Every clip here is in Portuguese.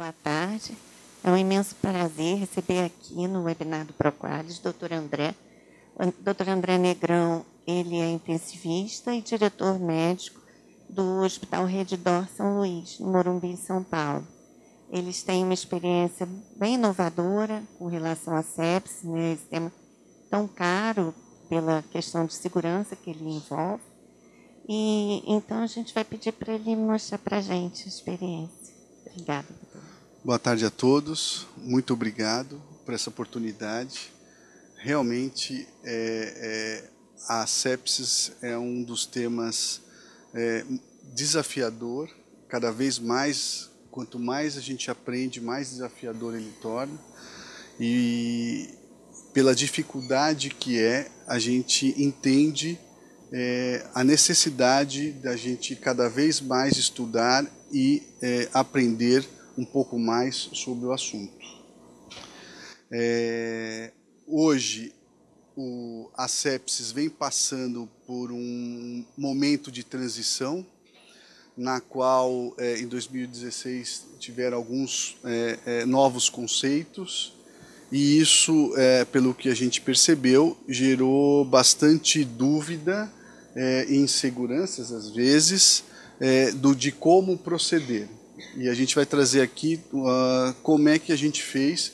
Boa tarde. É um imenso prazer receber aqui no webinar do Proqualis, Dr. André. O Dr. André Negrão, ele é intensivista e diretor médico do Hospital Redidor São Luís, em Morumbi, São Paulo. Eles têm uma experiência bem inovadora com relação à sepsis, né, esse tema tão caro pela questão de segurança que ele envolve. E então a gente vai pedir para ele mostrar para a gente a experiência. Obrigada, doutor. Boa tarde a todos, muito obrigado por essa oportunidade. Realmente, é, é, a sepsis é um dos temas é, desafiador, cada vez mais, quanto mais a gente aprende, mais desafiador ele torna. E pela dificuldade que é, a gente entende é, a necessidade da gente cada vez mais estudar e é, aprender um pouco mais sobre o assunto. É, hoje, o, a sepsis vem passando por um momento de transição, na qual é, em 2016 tiveram alguns é, é, novos conceitos, e isso, é, pelo que a gente percebeu, gerou bastante dúvida é, e inseguranças, às vezes, do de como proceder. E a gente vai trazer aqui uh, como é que a gente fez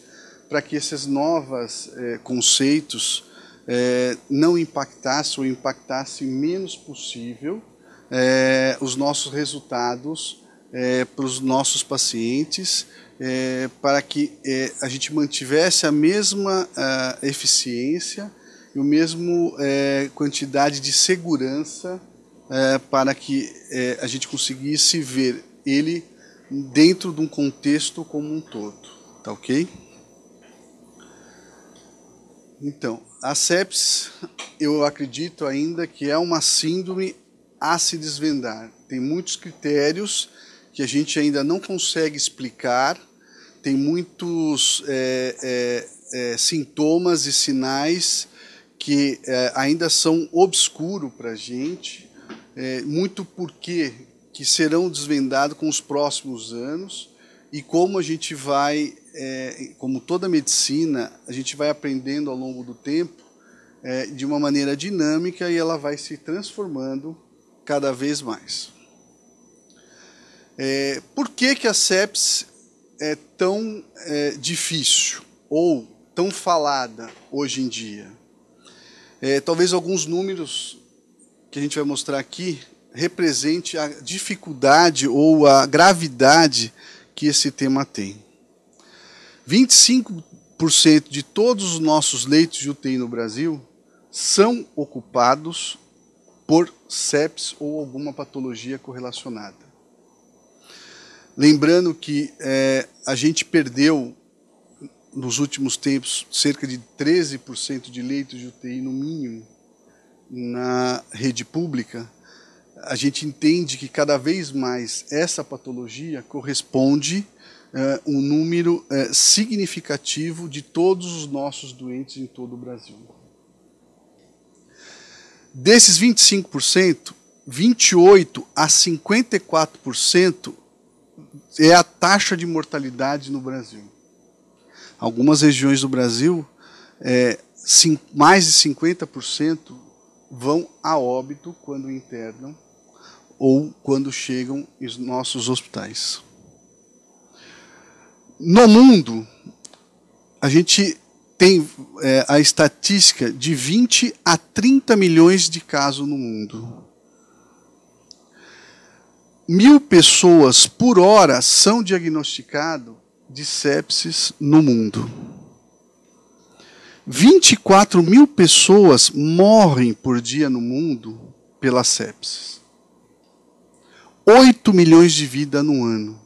para que esses novos eh, conceitos eh, não impactassem ou impactassem menos possível eh, os nossos resultados eh, para os nossos pacientes, eh, para que eh, a gente mantivesse a mesma ah, eficiência e o mesmo quantidade de segurança para que a gente conseguisse ver ele dentro de um contexto como um todo, tá ok? Então, a sepsis, eu acredito ainda que é uma síndrome a se desvendar. Tem muitos critérios que a gente ainda não consegue explicar, tem muitos é, é, é, sintomas e sinais que é, ainda são obscuro para a gente, é, muito porque que serão desvendados com os próximos anos e como a gente vai, é, como toda medicina, a gente vai aprendendo ao longo do tempo é, de uma maneira dinâmica e ela vai se transformando cada vez mais. É, por que, que a sepsis é tão é, difícil ou tão falada hoje em dia? É, talvez alguns números que a gente vai mostrar aqui represente a dificuldade ou a gravidade que esse tema tem. 25% de todos os nossos leitos de UTI no Brasil são ocupados por sepsis ou alguma patologia correlacionada. Lembrando que é, a gente perdeu nos últimos tempos cerca de 13% de leitos de UTI no mínimo na rede pública a gente entende que cada vez mais essa patologia corresponde é, um número é, significativo de todos os nossos doentes em todo o Brasil. Desses 25%, 28% a 54% é a taxa de mortalidade no Brasil. Algumas regiões do Brasil, é, mais de 50% vão a óbito quando internam ou quando chegam os nossos hospitais. No mundo, a gente tem é, a estatística de 20 a 30 milhões de casos no mundo. Mil pessoas por hora são diagnosticadas de sepsis no mundo. 24 mil pessoas morrem por dia no mundo pela sepsis. 8 milhões de vidas no ano.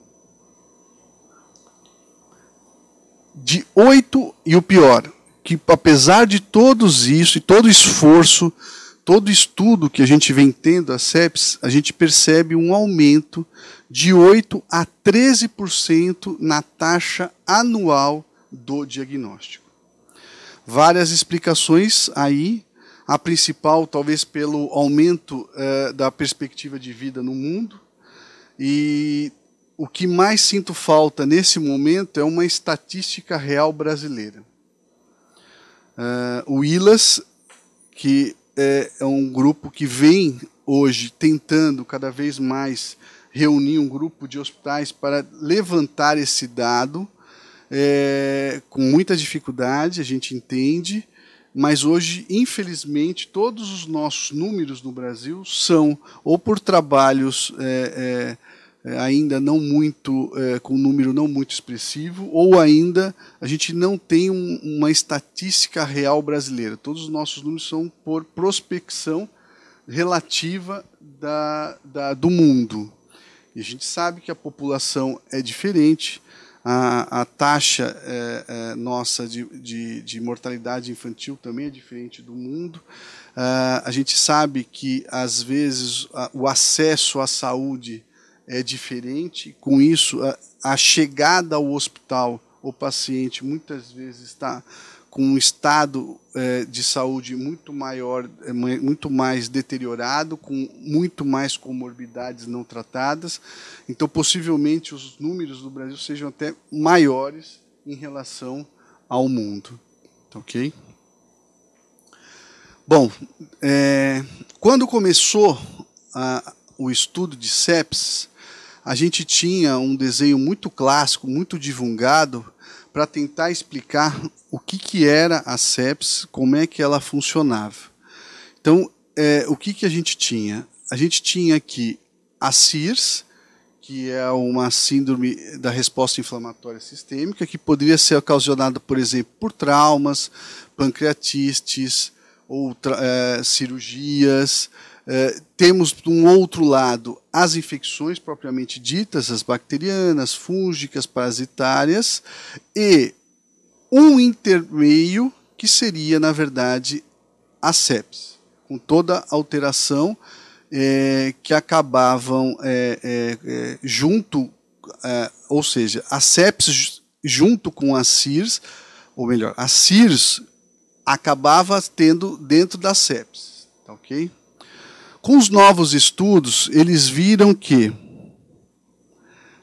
De 8, e o pior, que apesar de todos isso e todo esforço, todo estudo que a gente vem tendo a seps a gente percebe um aumento de 8 a 13% na taxa anual do diagnóstico. Várias explicações aí, a principal talvez pelo aumento eh, da perspectiva de vida no mundo, e o que mais sinto falta nesse momento é uma estatística real brasileira. Uh, o ILAS, que é, é um grupo que vem hoje tentando cada vez mais reunir um grupo de hospitais para levantar esse dado, é, com muita dificuldade, a gente entende, mas hoje, infelizmente, todos os nossos números no Brasil são ou por trabalhos é, é, é ainda não muito, é, com um número não muito expressivo, ou ainda a gente não tem um, uma estatística real brasileira. Todos os nossos números são por prospecção relativa da, da, do mundo. E a gente sabe que a população é diferente, a, a taxa é, é, nossa de, de, de, mortalidade infantil também é diferente do mundo. Uh, a gente sabe que, às vezes, a, o acesso à saúde é diferente, com isso, a, a chegada ao hospital, o paciente muitas vezes está com um estado é, de saúde muito maior, é, muito mais deteriorado, com muito mais comorbidades não tratadas. Então, possivelmente, os números do Brasil sejam até maiores em relação ao mundo. Tá ok? Bom, é, quando começou a, o estudo de sepsis, a gente tinha um desenho muito clássico, muito divulgado, para tentar explicar o que, que era a seps, como é que ela funcionava. Então, é, o que, que a gente tinha? A gente tinha aqui a CIRS, que é uma síndrome da resposta inflamatória sistêmica, que poderia ser ocasionada, por exemplo, por traumas, pancreatites ou é, cirurgias, eh, temos, de um outro lado, as infecções propriamente ditas, as bacterianas, fúngicas, parasitárias, e um intermeio que seria, na verdade, a sepse, com toda alteração é, que acabavam é, é, junto, ou seja, a sepsis junto com a CIRS, ou melhor, a CIRS acabava tendo dentro da sepsis, tá ok? Com os novos estudos, eles viram que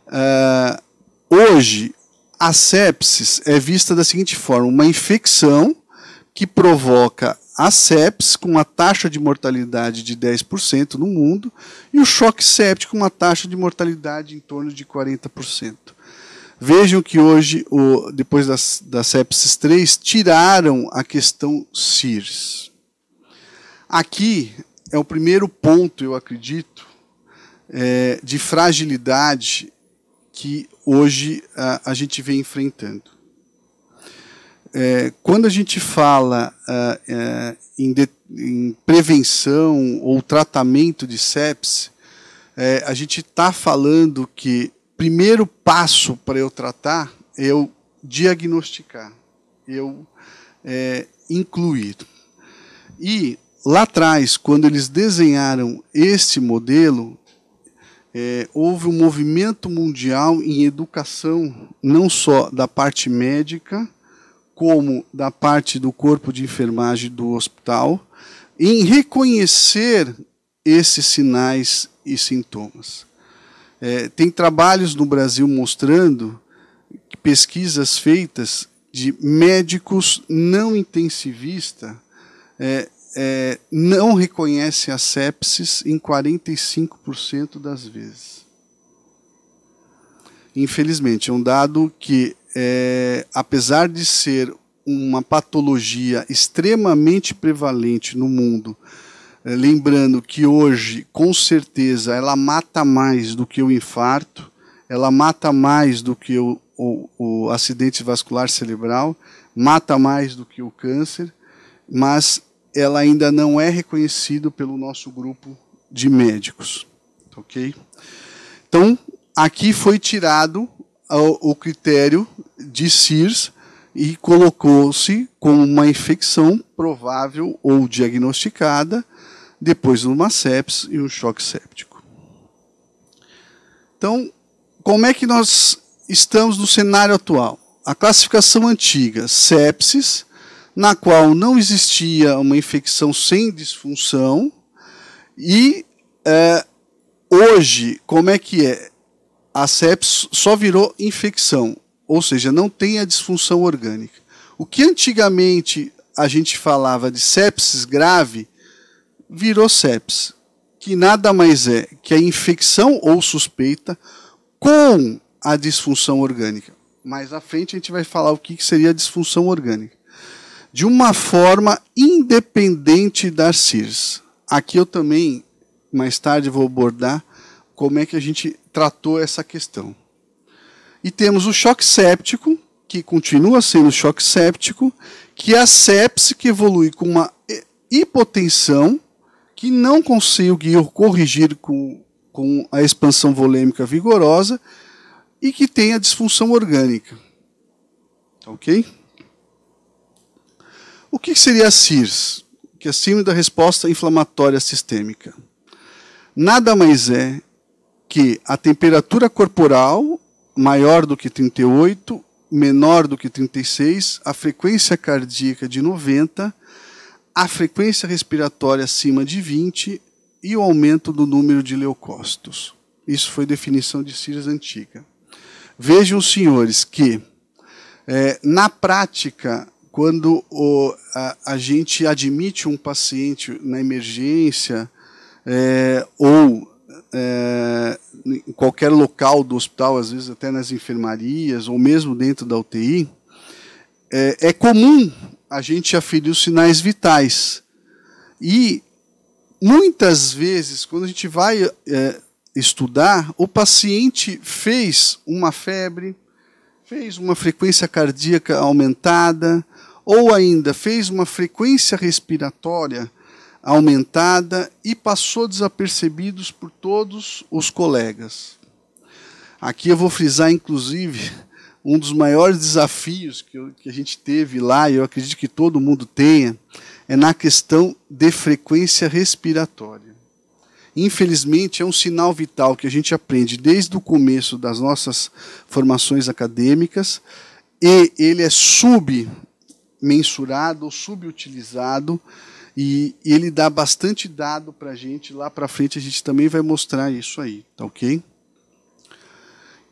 uh, hoje a sepsis é vista da seguinte forma: uma infecção que provoca a sepsis com uma taxa de mortalidade de 10% no mundo e o choque séptico com uma taxa de mortalidade em torno de 40%. Vejam que hoje, o, depois da, da sepsis 3, tiraram a questão CIRS. Aqui é o primeiro ponto, eu acredito, é, de fragilidade que hoje a, a gente vem enfrentando. É, quando a gente fala é, é, em, de, em, prevenção ou tratamento de sepse, é, a gente está falando que primeiro passo para eu tratar é eu diagnosticar, eu é, incluir. E lá atrás, quando eles desenharam este modelo, é, houve um movimento mundial em educação, não só da parte médica, como da parte do corpo de enfermagem do hospital, em reconhecer esses sinais e sintomas. É, tem trabalhos no Brasil mostrando pesquisas feitas de médicos não intensivistas é, é, não reconhece a sepsis em 45% das vezes. Infelizmente, é um dado que, é, apesar de ser uma patologia extremamente prevalente no mundo, é, lembrando que hoje, com certeza, ela mata mais do que o infarto, ela mata mais do que o, o, o acidente vascular cerebral, mata mais do que o câncer, mas ela ainda não é reconhecida pelo nosso grupo de médicos, ok? Então, aqui foi tirado o critério de CIRS e colocou-se como uma infecção provável ou diagnosticada depois de uma sepsis e um choque séptico. Então, como é que nós estamos no cenário atual? A classificação antiga, sepsis, na qual não existia uma infecção sem disfunção e é, hoje como é que é? A sepsis só virou infecção, ou seja, não tem a disfunção orgânica. O que antigamente a gente falava de sepsis grave virou sepsis, que nada mais é que a infecção ou suspeita com a disfunção orgânica. Mais à frente a gente vai falar o que seria a disfunção orgânica de uma forma independente da CIRs. Aqui eu também, mais tarde, vou abordar como é que a gente tratou essa questão. E temos o choque séptico, que continua sendo choque séptico, que é a sepse que evolui com uma hipotensão que não conseguiu corrigir com, com a expansão volêmica vigorosa e que tem a disfunção orgânica. Tá ok? O que seria a CIRS? Que é síndrome da resposta inflamatória sistêmica. Nada mais é que a temperatura corporal maior do que 38, menor do que 36, a frequência cardíaca de 90, a frequência respiratória acima de 20 e o aumento do número de leucócitos. Isso foi definição de CIRS antiga. Vejam, senhores, que é, na prática quando o, a, a, gente admite um paciente na emergência é, ou é, em qualquer local do hospital, às vezes até nas enfermarias ou mesmo dentro da UTI, é, é comum a gente aferir os sinais vitais. E muitas vezes, quando a gente vai é, estudar, o paciente fez uma febre, fez uma frequência cardíaca aumentada, ou ainda fez uma frequência respiratória aumentada e passou desapercebidos por todos os colegas. Aqui eu vou frisar, inclusive, um dos maiores desafios que, eu, que a gente teve lá, e eu acredito que todo mundo tenha, é na questão de frequência respiratória. Infelizmente, é um sinal vital que a gente aprende desde o começo das nossas formações acadêmicas, e ele é sub mensurado ou subutilizado e, ele dá bastante dado para a gente. Lá para frente a gente também vai mostrar isso aí, tá ok?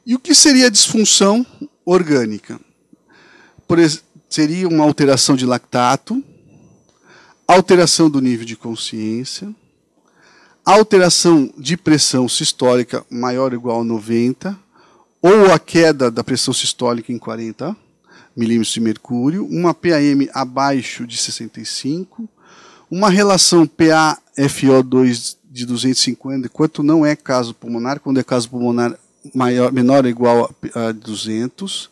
E o que seria disfunção orgânica? Por, seria uma alteração de lactato, alteração do nível de consciência, alteração de pressão sistólica maior ou igual a 90, ou a queda da pressão sistólica em 40, milímetros de mercúrio, uma PAM abaixo de 65, uma relação PaFO2 de 250, enquanto não é caso pulmonar, quando é caso pulmonar maior, menor ou igual a, a 200,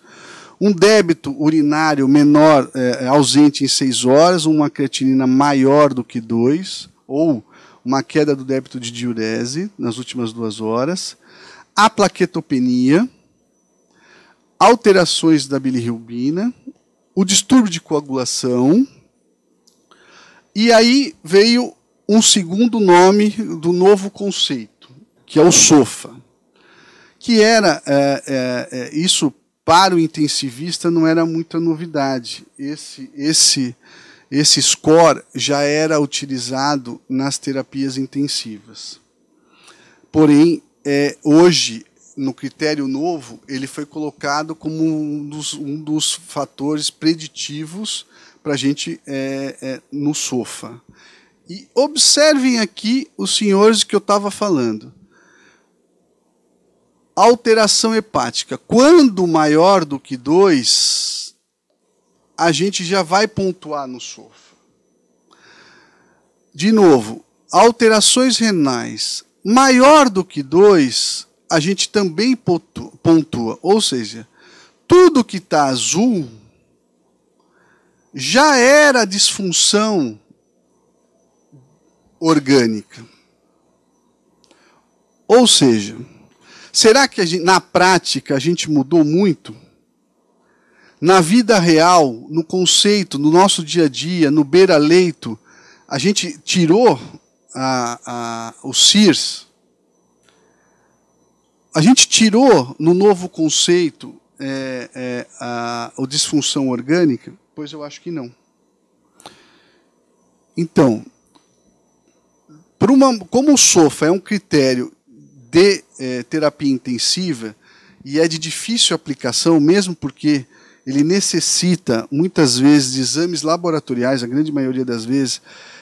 um débito urinário menor, é, é ausente em 6 horas, uma creatinina maior do que 2, ou uma queda do débito de diurese nas últimas duas horas, a plaquetopenia, alterações da bilirrubina, o distúrbio de coagulação, e aí veio um segundo nome do novo conceito, que é o SOFA, que era é, é, é, isso para o intensivista não era muita novidade. Esse esse esse score já era utilizado nas terapias intensivas. Porém, é, hoje no critério novo, ele foi colocado como um dos, um dos fatores preditivos para a gente é, é, no SOFA. E observem aqui os senhores que eu estava falando. Alteração hepática. Quando maior do que 2, a gente já vai pontuar no SOFA. De novo, alterações renais maior do que 2, a gente também pontua. Ou seja, tudo que está azul já era disfunção orgânica. Ou seja, será que gente, na prática a gente mudou muito? Na vida real, no conceito, no nosso dia a dia, no beira-leito, a gente tirou a, a, o CIRS, a gente tirou no novo conceito é, é, a, a disfunção orgânica? Pois eu acho que não. Então, uma, como o SOFA é um critério de é, terapia intensiva e é de difícil aplicação, mesmo porque ele necessita muitas vezes de exames laboratoriais, a grande maioria das vezes,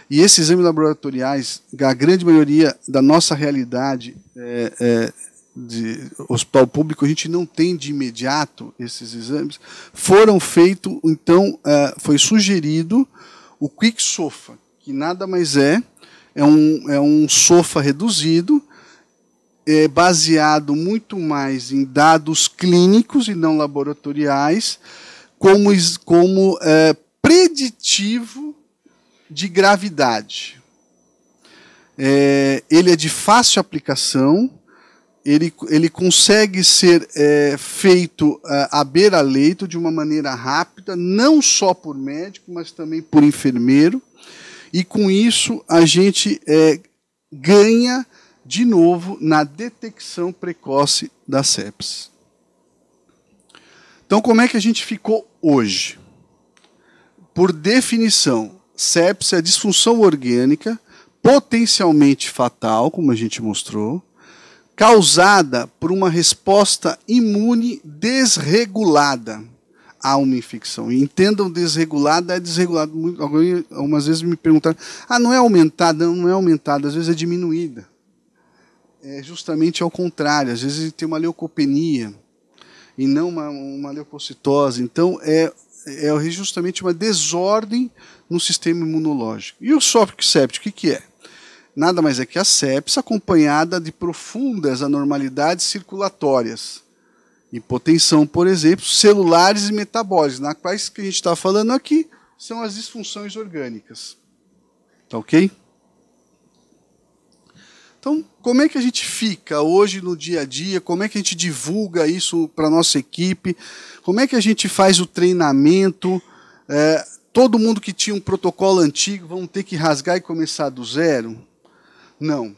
e esses exames laboratoriais, a grande maioria da nossa realidade é, é, de hospital público, a gente não tem de imediato esses exames, foram feitos, então é, foi sugerido o quick sofa, que nada mais é, é um, é um sofa reduzido, é baseado muito mais em dados clínicos e não laboratoriais, como, como é, preditivo de gravidade. É, ele é de fácil aplicação, ele, ele consegue ser é, feito é, à beira-leito de uma maneira rápida, não só por médico, mas também por enfermeiro. E com isso a gente é, ganha de novo na detecção precoce da sepsis. Então, como é que a gente ficou hoje? Por definição, sepsis é disfunção orgânica potencialmente fatal, como a gente mostrou causada por uma resposta imune desregulada a uma infecção. E entendam desregulada é desregulada. Algumas vezes me perguntaram, ah, não é aumentada? Não, não é aumentada, às vezes é diminuída. É justamente ao contrário, às vezes tem uma leucopenia e não uma, uma leucocitose. Então é, é justamente uma desordem no sistema imunológico. E o sófico séptico, o que, que é? nada mais é que a sepsis acompanhada de profundas anormalidades circulatórias, hipotensão, por exemplo, celulares e metabólicas, na quais que a gente está falando aqui são as disfunções orgânicas. Tá ok? Então, como é que a gente fica hoje no dia a dia? Como é que a gente divulga isso para nossa equipe? Como é que a gente faz o treinamento? É, todo mundo que tinha um protocolo antigo vão ter que rasgar e começar do zero? Não,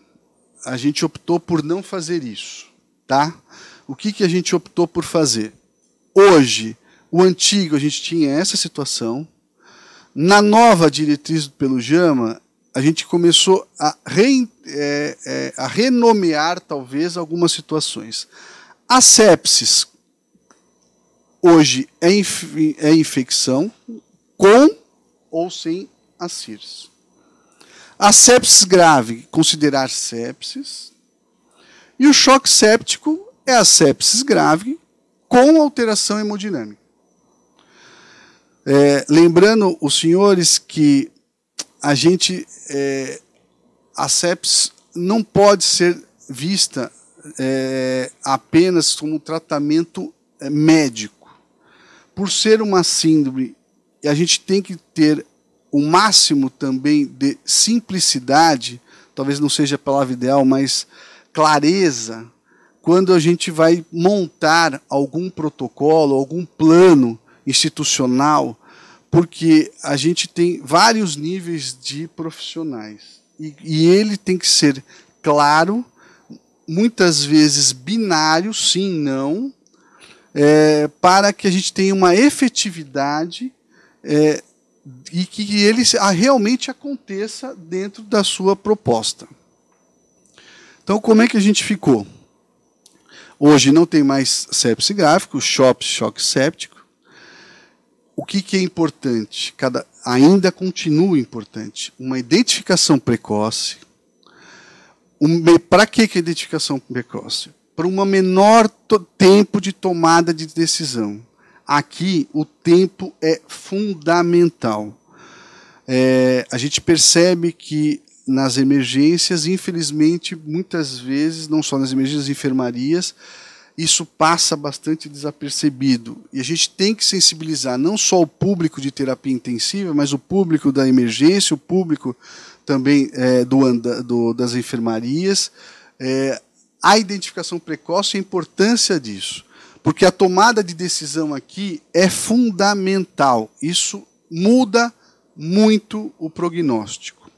a gente optou por não fazer isso, tá? O que, que a gente optou por fazer? Hoje, o antigo a gente tinha essa situação. Na nova diretriz pelo JAMA, a gente começou a, re, é, é, a renomear talvez algumas situações. A sepsis hoje é, inf, é infecção com ou sem a CIRS. A sepsis grave, considerar sepsis. E o choque séptico é a sepsis grave com alteração hemodinâmica. É, lembrando os senhores que a gente, é, a sepsis não pode ser vista é, apenas como tratamento é, médico. Por ser uma síndrome, a gente tem que ter o máximo também de simplicidade, talvez não seja a palavra ideal, mas clareza, quando a gente vai montar algum protocolo, algum plano institucional, porque a gente tem vários níveis de profissionais e, e ele tem que ser claro, muitas vezes binário, sim, não, é, para que a gente tenha uma efetividade é, e que ele realmente aconteça dentro da sua proposta. Então, como é que a gente ficou? Hoje não tem mais sepse gráfico, SHOP, choque séptico. O que, que é importante? Cada, ainda continua importante uma identificação precoce. Um, Para que a é identificação precoce? Para um menor tempo de tomada de decisão. Aqui o tempo é fundamental. É, a gente percebe que nas emergências, infelizmente, muitas vezes, não só nas emergências, enfermarias, isso passa bastante desapercebido. E a gente tem que sensibilizar não só o público de terapia intensiva, mas o público da emergência, o público também é, do, do, das enfermarias, é, a identificação precoce e a importância disso. Porque a tomada de decisão aqui é fundamental. Isso muda muito o prognóstico.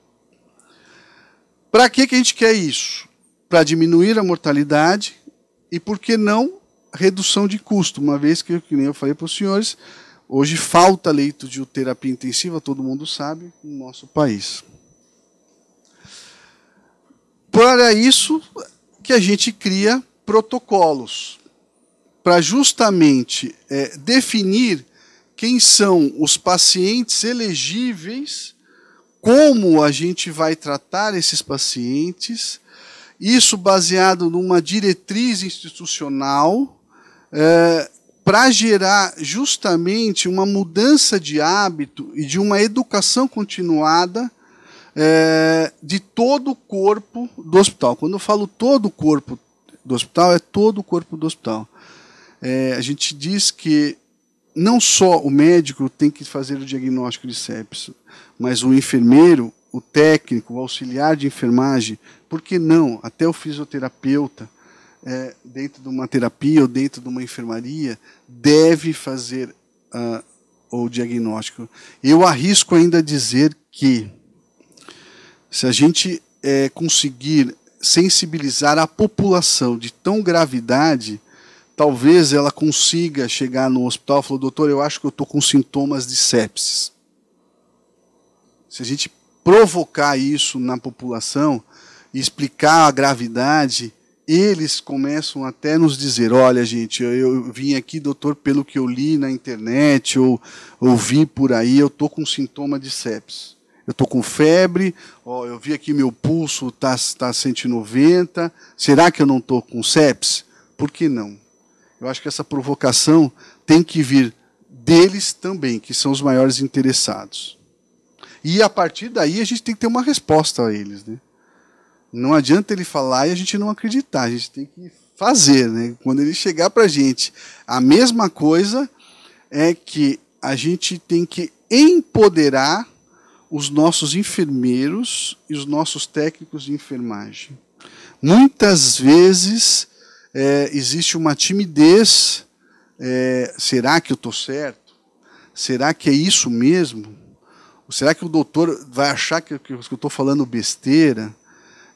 Para que, que a gente quer isso? Para diminuir a mortalidade e, por que não, redução de custo, uma vez que, como nem eu falei para os senhores, hoje falta leito de terapia intensiva, todo mundo sabe, no nosso país. Para isso que a gente cria protocolos para justamente é, definir quem são os pacientes elegíveis, como a gente vai tratar esses pacientes, isso baseado numa diretriz institucional, é, para gerar justamente uma mudança de hábito e de uma educação continuada é, de todo o corpo do hospital. Quando eu falo todo o corpo do hospital, é todo o corpo do hospital. É, a gente diz que não só o médico tem que fazer o diagnóstico de sepsis, mas o enfermeiro, o técnico, o auxiliar de enfermagem, por que não? Até o fisioterapeuta, é, dentro de uma terapia ou dentro de uma enfermaria, deve fazer uh, o diagnóstico. Eu arrisco ainda dizer que, se a gente é, conseguir sensibilizar a população de tão gravidade, talvez ela consiga chegar no hospital e falar, doutor, eu acho que eu estou com sintomas de sepsis. Se a gente provocar isso na população e explicar a gravidade, eles começam até nos dizer, olha gente, eu, eu vim aqui, doutor, pelo que eu li na internet ou ouvi por aí, eu estou com sintoma de sepsis. Eu estou com febre, ó, eu vi aqui meu pulso está tá 190, tá será que eu não estou com sepsis? Por que não? Eu acho que essa provocação tem que vir deles também, que são os maiores interessados. E a partir daí a gente tem que ter uma resposta a eles, né? Não adianta ele falar e a gente não acreditar, a gente tem que fazer, né? Quando ele chegar para a gente, a mesma coisa é que a gente tem que empoderar os nossos enfermeiros e os nossos técnicos de enfermagem. Muitas vezes é, existe uma timidez. É, será que eu estou certo? Será que é isso mesmo? Ou será que o doutor vai achar que, que eu estou falando besteira?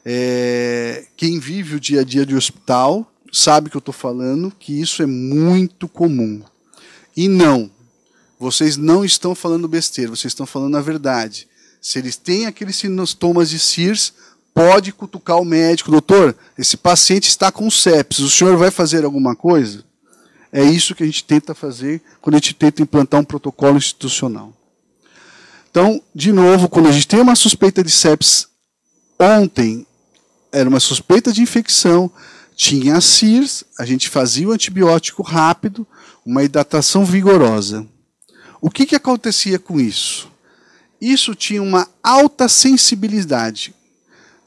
É, quem vive o dia a dia de hospital sabe que eu estou falando, que isso é muito comum. E não, vocês não estão falando besteira, vocês estão falando a verdade. Se eles têm aqueles sintomas de CIRS, pode cutucar o médico, doutor, esse paciente está com sepsis, o senhor vai fazer alguma coisa? É isso que a gente tenta fazer quando a gente tenta implantar um protocolo institucional. Então, de novo, quando a gente tem uma suspeita de sepsis ontem, era uma suspeita de infecção, tinha a CIRS, a gente fazia o antibiótico rápido, uma hidratação vigorosa. O que, que acontecia com isso? Isso tinha uma alta sensibilidade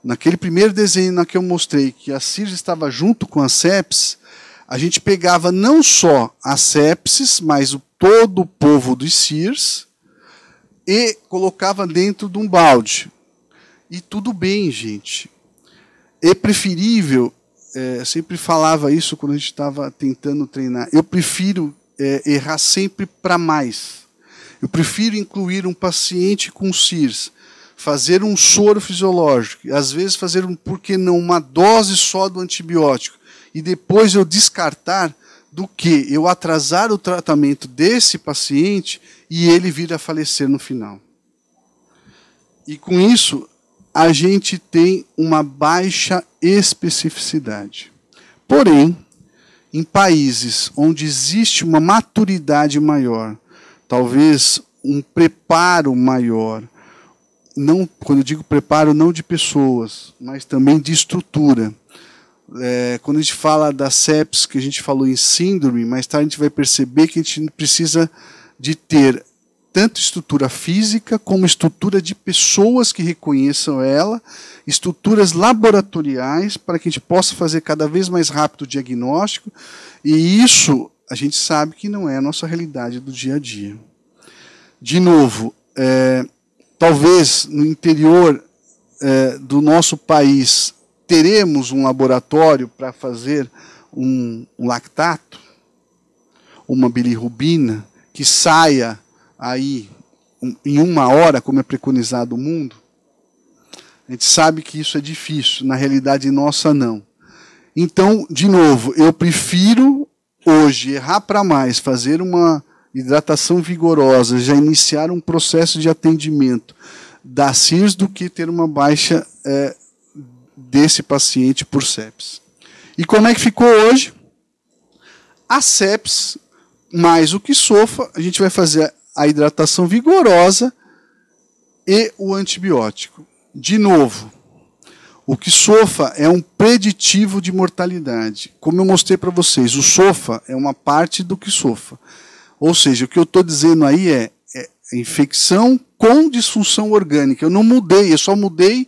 naquele primeiro desenho na que eu mostrei que a Cirge estava junto com a sepsis, a gente pegava não só a sepsis, mas o, todo o povo dos Cirs e colocava dentro de um balde. E tudo bem, gente. É preferível, é, sempre falava isso quando a gente estava tentando treinar, eu prefiro é, errar sempre para mais. Eu prefiro incluir um paciente com CIRS fazer um soro fisiológico, às vezes fazer, um, por que não, uma dose só do antibiótico, e depois eu descartar, do que eu atrasar o tratamento desse paciente e ele vir a falecer no final. E com isso, a gente tem uma baixa especificidade. Porém, em países onde existe uma maturidade maior, talvez um preparo maior, não, quando eu digo preparo, não de pessoas, mas também de estrutura. É, quando a gente fala da SEPS, que a gente falou em síndrome, mais tarde a gente vai perceber que a gente precisa de ter tanto estrutura física como estrutura de pessoas que reconheçam ela, estruturas laboratoriais para que a gente possa fazer cada vez mais rápido o diagnóstico, e isso a gente sabe que não é a nossa realidade do dia a dia. De novo, é, Talvez no interior é, do nosso país teremos um laboratório para fazer um, um lactato, uma bilirrubina, que saia aí um, em uma hora, como é preconizado o mundo? A gente sabe que isso é difícil, na realidade nossa não. Então, de novo, eu prefiro hoje errar para mais, fazer uma hidratação vigorosa, já iniciar um processo de atendimento da CIRS do que ter uma baixa é, desse paciente por sepsis. E como é que ficou hoje? A sepsis mais o que sofa, a gente vai fazer a hidratação vigorosa e o antibiótico. De novo, o que sofa é um preditivo de mortalidade. Como eu mostrei para vocês, o sofa é uma parte do que sofa. Ou seja, o que eu estou dizendo aí é, é, infecção com disfunção orgânica. Eu não mudei, eu só mudei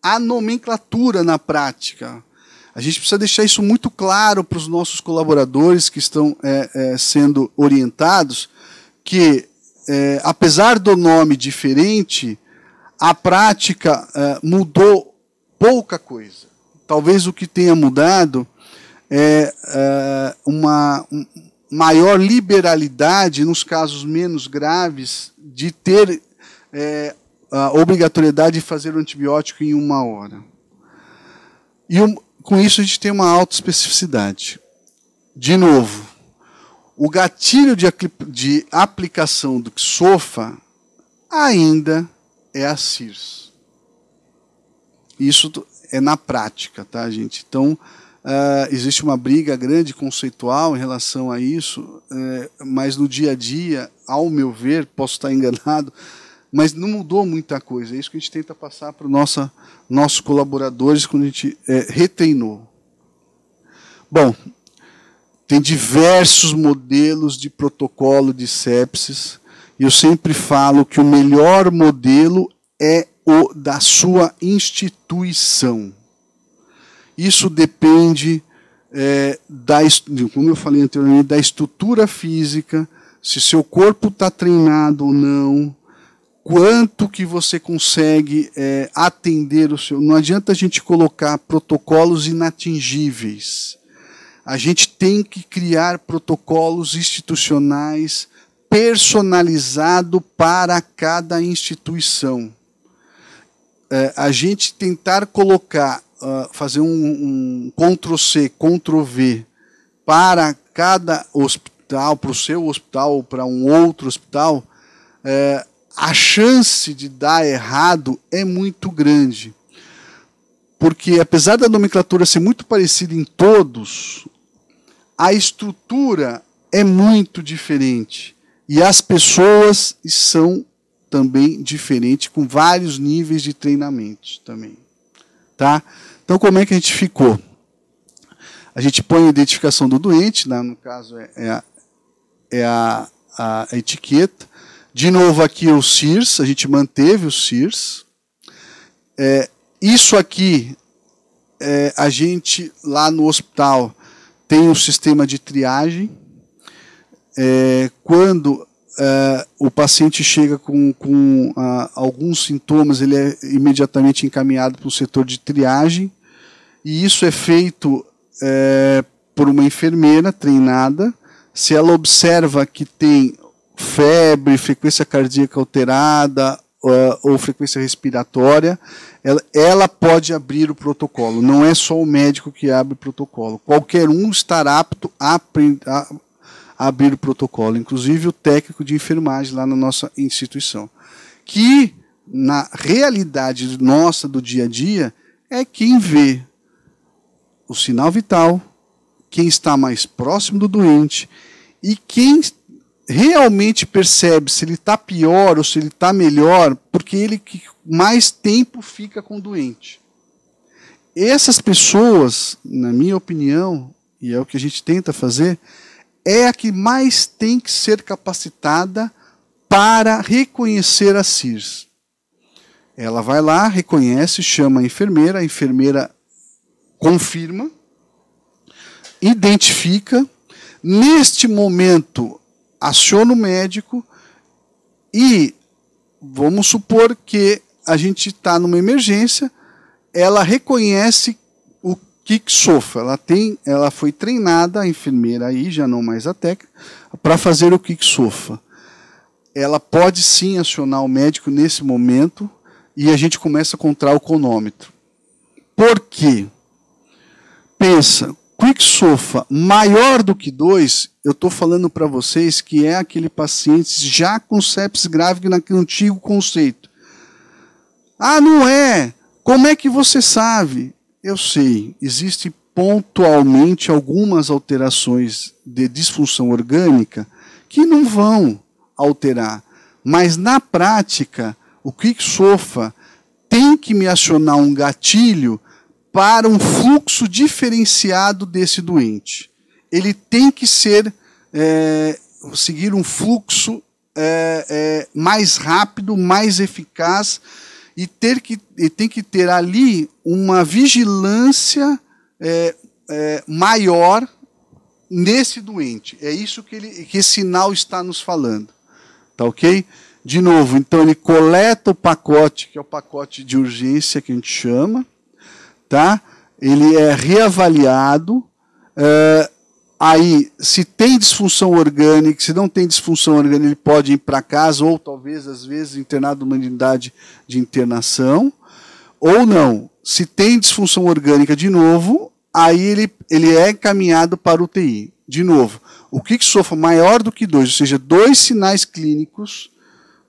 a nomenclatura na prática. A gente precisa deixar isso muito claro para os nossos colaboradores que estão é, é, sendo orientados que, é, apesar do nome diferente, a prática é, mudou pouca coisa. Talvez o que tenha mudado é, é uma, maior liberalidade nos casos menos graves de ter é, a obrigatoriedade de fazer o antibiótico em uma hora. E um, com isso a gente tem uma autoespecificidade. De novo, o gatilho de, de aplicação do XOFA ainda é a CIRS. Isso é na prática, tá, gente? Então, ah, existe uma briga grande conceitual em relação a isso, eh, mas no dia a dia, ao meu ver, posso estar enganado, mas não mudou muita coisa. É isso que a gente tenta passar para os nossos colaboradores quando a gente é, Bom, tem diversos modelos de protocolo de sepsis, e eu sempre falo que o melhor modelo é o da sua instituição. Isso depende é, da, como eu falei anteriormente, da estrutura física, se seu corpo está treinado ou não, quanto que você consegue é, atender o seu. Não adianta a gente colocar protocolos inatingíveis. A gente tem que criar protocolos institucionais personalizado para cada instituição. É, a gente tentar colocar uh, fazer um, um Ctrl-C, Ctrl-V para cada hospital, para o seu hospital ou para um outro hospital, é, a chance de dar errado é muito grande. Porque, apesar da nomenclatura ser muito parecida em todos, a estrutura é muito diferente. E as pessoas são também diferentes, com vários níveis de treinamentos também. Tá? Então, como é que a gente ficou? A gente põe a identificação do doente, né? no caso é, é, a, é a, a, etiqueta. De novo, aqui o CIRS, a gente manteve o CIRS. É, isso aqui, é, a gente lá no hospital tem o um sistema de triagem. É, quando Uh, o paciente chega com, com uh, alguns sintomas, ele é imediatamente encaminhado para o setor de triagem, e isso é feito uh, por uma enfermeira treinada. Se ela observa que tem febre, frequência cardíaca alterada ah, ou frequência respiratória, ela, ela pode abrir o protocolo. Não é só o médico que abre o protocolo. Qualquer um estará apto a, a abrir o protocolo, inclusive o técnico de enfermagem lá na nossa instituição. Que, na realidade nossa do dia a dia, é quem vê o sinal vital, quem está mais próximo do doente e quem realmente percebe se ele está pior ou se ele está melhor, porque ele que mais tempo fica com o doente. Essas pessoas, na minha opinião, e é o que a gente tenta fazer, é a que mais tem que ser capacitada para reconhecer a CIRS. Ela vai lá, reconhece, chama a enfermeira, a enfermeira confirma, identifica, neste momento aciona o médico e vamos supor que a gente está numa emergência, ela reconhece que sofra. Ela tem, ela foi treinada, a enfermeira aí, já não mais a técnica, para fazer o que sofra. Ela pode sim acionar o médico nesse momento e a gente começa a contar o cronômetro. Por quê? Pensa, quick sofa maior do que 2, eu estou falando para vocês que é aquele paciente já com sepsis grave naquele antigo conceito. Ah, não é? Como é que você sabe? Eu sei, existe pontualmente algumas alterações de disfunção orgânica que não vão alterar, mas na prática, o sofa tem que me acionar um gatilho para um fluxo diferenciado desse doente. Ele tem que ser é, seguir um fluxo é, é, mais rápido, mais eficaz e, ter que, e tem que ter ali uma vigilância é, é, maior nesse doente. É isso que, ele, que esse sinal está nos falando. Tá ok? De novo, então ele coleta o pacote, que é o pacote de urgência que a gente chama, tá? ele é reavaliado. É, Aí, se tem disfunção orgânica, se não tem disfunção orgânica, ele pode ir para casa ou talvez, às vezes, internado numa unidade de internação. Ou não, se tem disfunção orgânica de novo, aí ele, ele é encaminhado para UTI. De novo, o que, que sofre maior do que dois, ou seja, dois sinais clínicos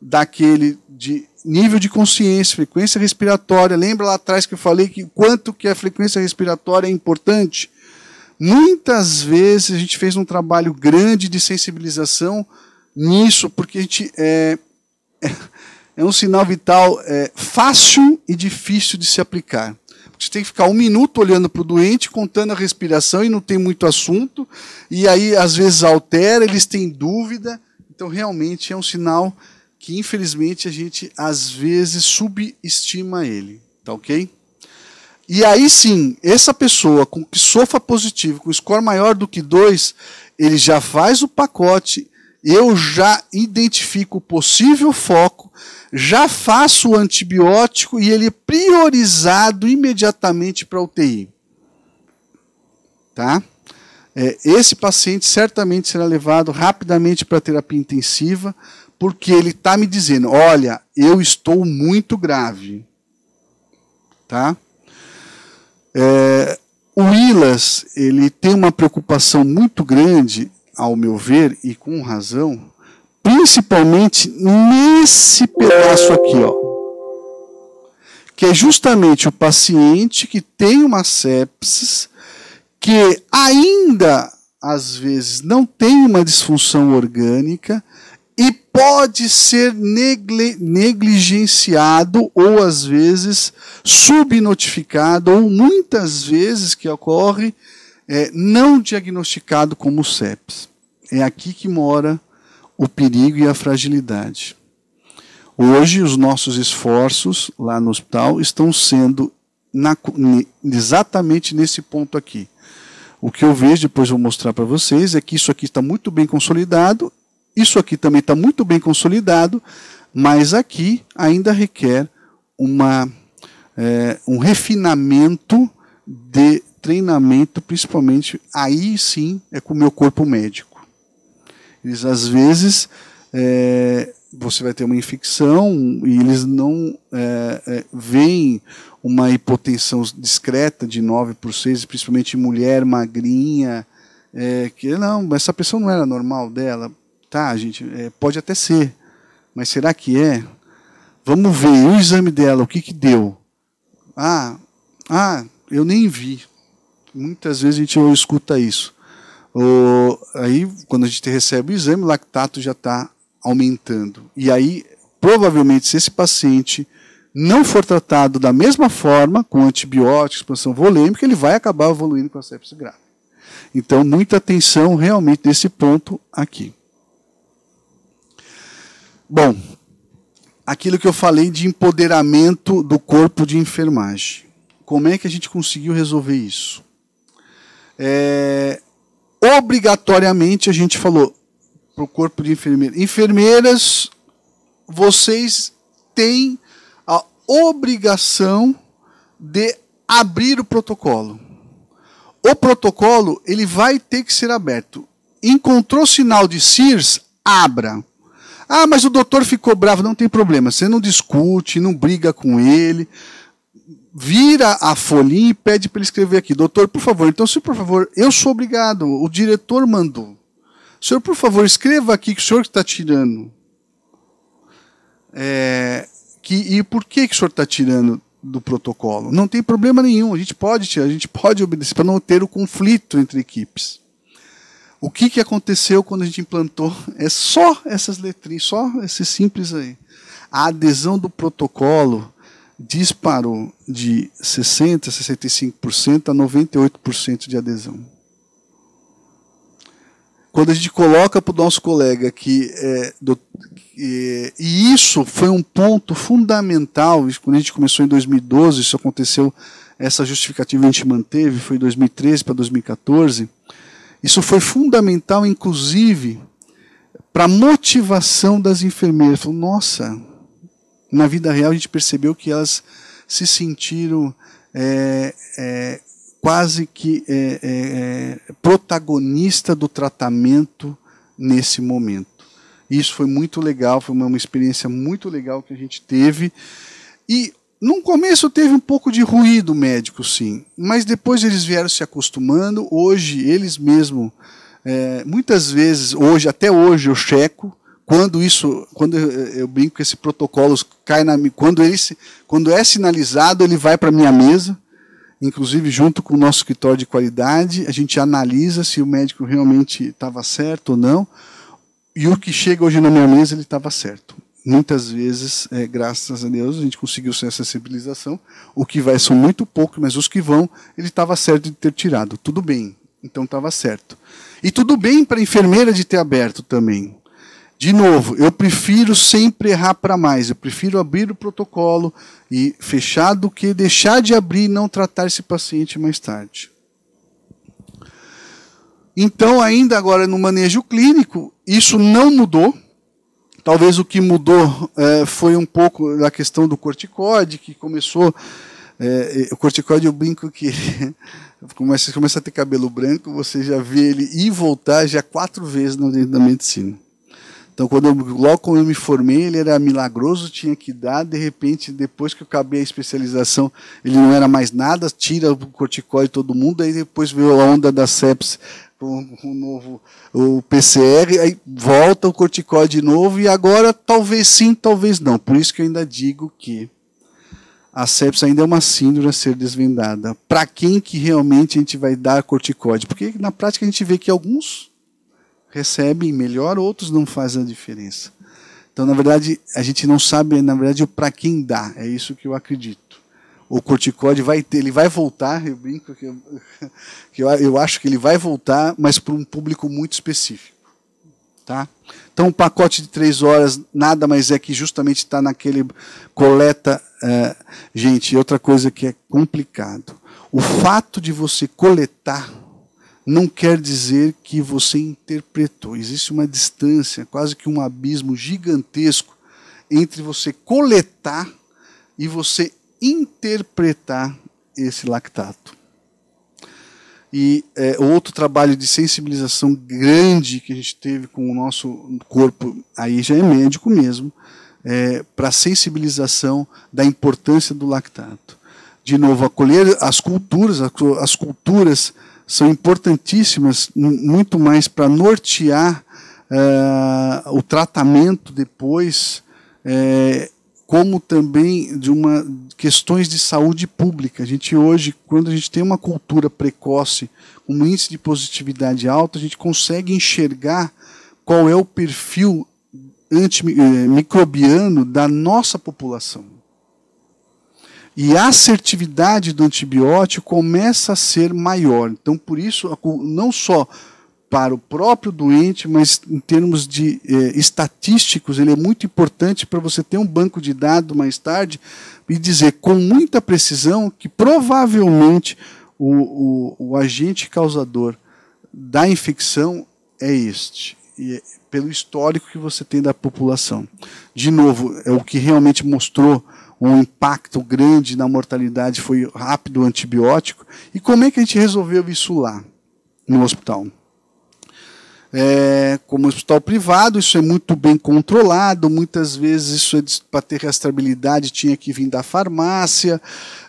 daquele de nível de consciência, frequência respiratória. Lembra lá atrás que eu falei que quanto que a frequência respiratória é importante? Muitas vezes a gente fez um trabalho grande de sensibilização nisso, porque a gente é, é, é, um sinal vital é, fácil e difícil de se aplicar. Você tem que ficar um minuto olhando para o doente, contando a respiração e não tem muito assunto. E aí, às vezes, altera, eles têm dúvida. Então, realmente é um sinal que, infelizmente, a gente às vezes subestima ele. Tá ok? E aí sim, essa pessoa com que sofa positivo, com score maior do que 2, ele já faz o pacote, eu já identifico o possível foco, já faço o antibiótico e ele é priorizado imediatamente para UTI. Tá? É, esse paciente certamente será levado rapidamente para terapia intensiva, porque ele está me dizendo: olha, eu estou muito grave. Tá? É, o Ilas ele tem uma preocupação muito grande, ao meu ver, e com razão, principalmente nesse pedaço aqui, ó, que é justamente o paciente que tem uma sepsis que ainda às vezes não tem uma disfunção orgânica, pode ser negligenciado ou às vezes subnotificado ou muitas vezes que ocorre é, não diagnosticado como sepsis. É aqui que mora o perigo e a fragilidade. Hoje os nossos esforços lá no hospital estão sendo na, exatamente nesse ponto aqui. O que eu vejo, depois vou mostrar para vocês, é que isso aqui está muito bem consolidado isso aqui também está muito bem consolidado, mas aqui ainda requer uma, é, um refinamento de treinamento, principalmente aí sim é com o meu corpo médico. Eles às vezes é, você vai ter uma infecção e eles não é, é, veem uma hipotensão discreta de 9 por 6, principalmente mulher magrinha, é, que não, essa pessoa não era normal dela. Tá, gente, é, pode até ser, mas será que é? Vamos ver, o exame dela, o que, que deu? Ah, ah, eu nem vi. Muitas vezes a gente escuta isso. O, aí, quando a gente recebe o exame, o lactato já está aumentando. E aí, provavelmente, se esse paciente não for tratado da mesma forma, com antibióticos, expansão volêmica, ele vai acabar evoluindo com a sepsis grave. Então, muita atenção realmente nesse ponto aqui. Bom, aquilo que eu falei de empoderamento do corpo de enfermagem. Como é que a gente conseguiu resolver isso? É, obrigatoriamente a gente falou para o corpo de enfermeiras: enfermeiras, vocês têm a obrigação de abrir o protocolo. O protocolo ele vai ter que ser aberto. Encontrou sinal de CIRS? Abra. Ah, mas o doutor ficou bravo. Não tem problema. Você não discute, não briga com ele. Vira a folhinha e pede para ele escrever aqui. Doutor, por favor, então, senhor, por favor, eu sou obrigado. O diretor mandou. Senhor, por favor, escreva aqui que o senhor está tirando. É, que, e por que, que o senhor está tirando do protocolo? Não tem problema nenhum. A gente pode, a gente pode obedecer para não ter o conflito entre equipes. O que, que aconteceu quando a gente implantou? É só essas letrinhas, só esse simples aí. A adesão do protocolo disparou de 60%, 65% a 98% de adesão. Quando a gente coloca para o nosso colega que, é, do, que, e isso foi um ponto fundamental, quando a gente começou em 2012, isso aconteceu, essa justificativa a gente manteve, foi em 2013 para 2014 isso foi fundamental, inclusive, para a motivação das enfermeiras. Falou, nossa, na vida real a gente percebeu que elas se sentiram é, é, quase que é, é, é, protagonista do tratamento nesse momento. Isso foi muito legal, foi uma, uma experiência muito legal que a gente teve. E no começo teve um pouco de ruído médico, sim, mas depois eles vieram se acostumando. Hoje eles mesmo, é, muitas vezes, hoje até hoje eu checo quando isso, quando eu brinco que esse protocolo cai na, quando ele quando é sinalizado ele vai para minha mesa, inclusive junto com o nosso escritório de qualidade, a gente analisa se o médico realmente estava certo ou não e o que chega hoje na minha mesa ele estava certo muitas vezes, é, graças a Deus, a gente conseguiu essa sensibilização. O que vai são muito poucos, mas os que vão, ele estava certo de ter tirado. Tudo bem, então estava certo. E tudo bem para a enfermeira de ter aberto também. De novo, eu prefiro sempre errar para mais. Eu prefiro abrir o protocolo e fechar do que deixar de abrir e não tratar esse paciente mais tarde. Então, ainda agora no manejo clínico, isso não mudou Talvez o que mudou é, foi um pouco da questão do corticoide, que começou. É, o corticoide, eu brinco que. começa, é, começa a ter cabelo branco, você já vê ele ir e voltar já quatro vezes dentro da medicina. Então, quando eu, logo quando eu me formei, ele era milagroso, tinha que dar. De repente, depois que eu acabei a especialização, ele não era mais nada, tira o corticoide todo mundo. Aí depois veio a onda da sepsis, um, novo o PCR, aí volta o corticóide de novo e agora talvez sim, talvez não. Por isso que eu ainda digo que a sepsis ainda é uma síndrome a ser desvendada. Para quem que realmente a gente vai dar corticóide? Porque na prática a gente vê que alguns recebem melhor, outros não fazem a diferença. Então, na verdade, a gente não sabe, na verdade, para quem dá. É isso que eu acredito o corticóide vai ter, ele vai voltar, eu brinco que eu, que eu, eu acho que ele vai voltar, mas para um público muito específico. Tá? Então, o um pacote de três horas nada mais é que justamente está naquele coleta. É, gente, outra coisa que é complicado: o fato de você coletar não quer dizer que você interpretou. Existe uma distância, quase que um abismo gigantesco entre você coletar e você interpretar esse lactato. E é, outro trabalho de sensibilização grande que a gente teve com o nosso corpo, aí já é médico mesmo, é, para sensibilização da importância do lactato. De novo, acolher as culturas, as culturas são importantíssimas, muito mais para nortear uh, o tratamento depois. É, como também de uma questões de saúde pública. A gente hoje, quando a gente tem uma cultura precoce, um índice de positividade alto, a gente consegue enxergar qual é o perfil antimicrobiano eh, da nossa população. E a assertividade do antibiótico começa a ser maior. Então, por isso, não só para o próprio doente, mas em termos de eh, estatísticos, ele é muito importante para você ter um banco de dados mais tarde e dizer com muita precisão que provavelmente o, o, o agente causador da infecção é este, e, é pelo histórico que você tem da população. De novo, é o que realmente mostrou um impacto grande na mortalidade foi rápido o antibiótico. E como é que a gente resolveu isso lá, no hospital? é, como hospital privado, isso é muito bem controlado, muitas vezes isso é para ter rastreabilidade tinha que vir da farmácia,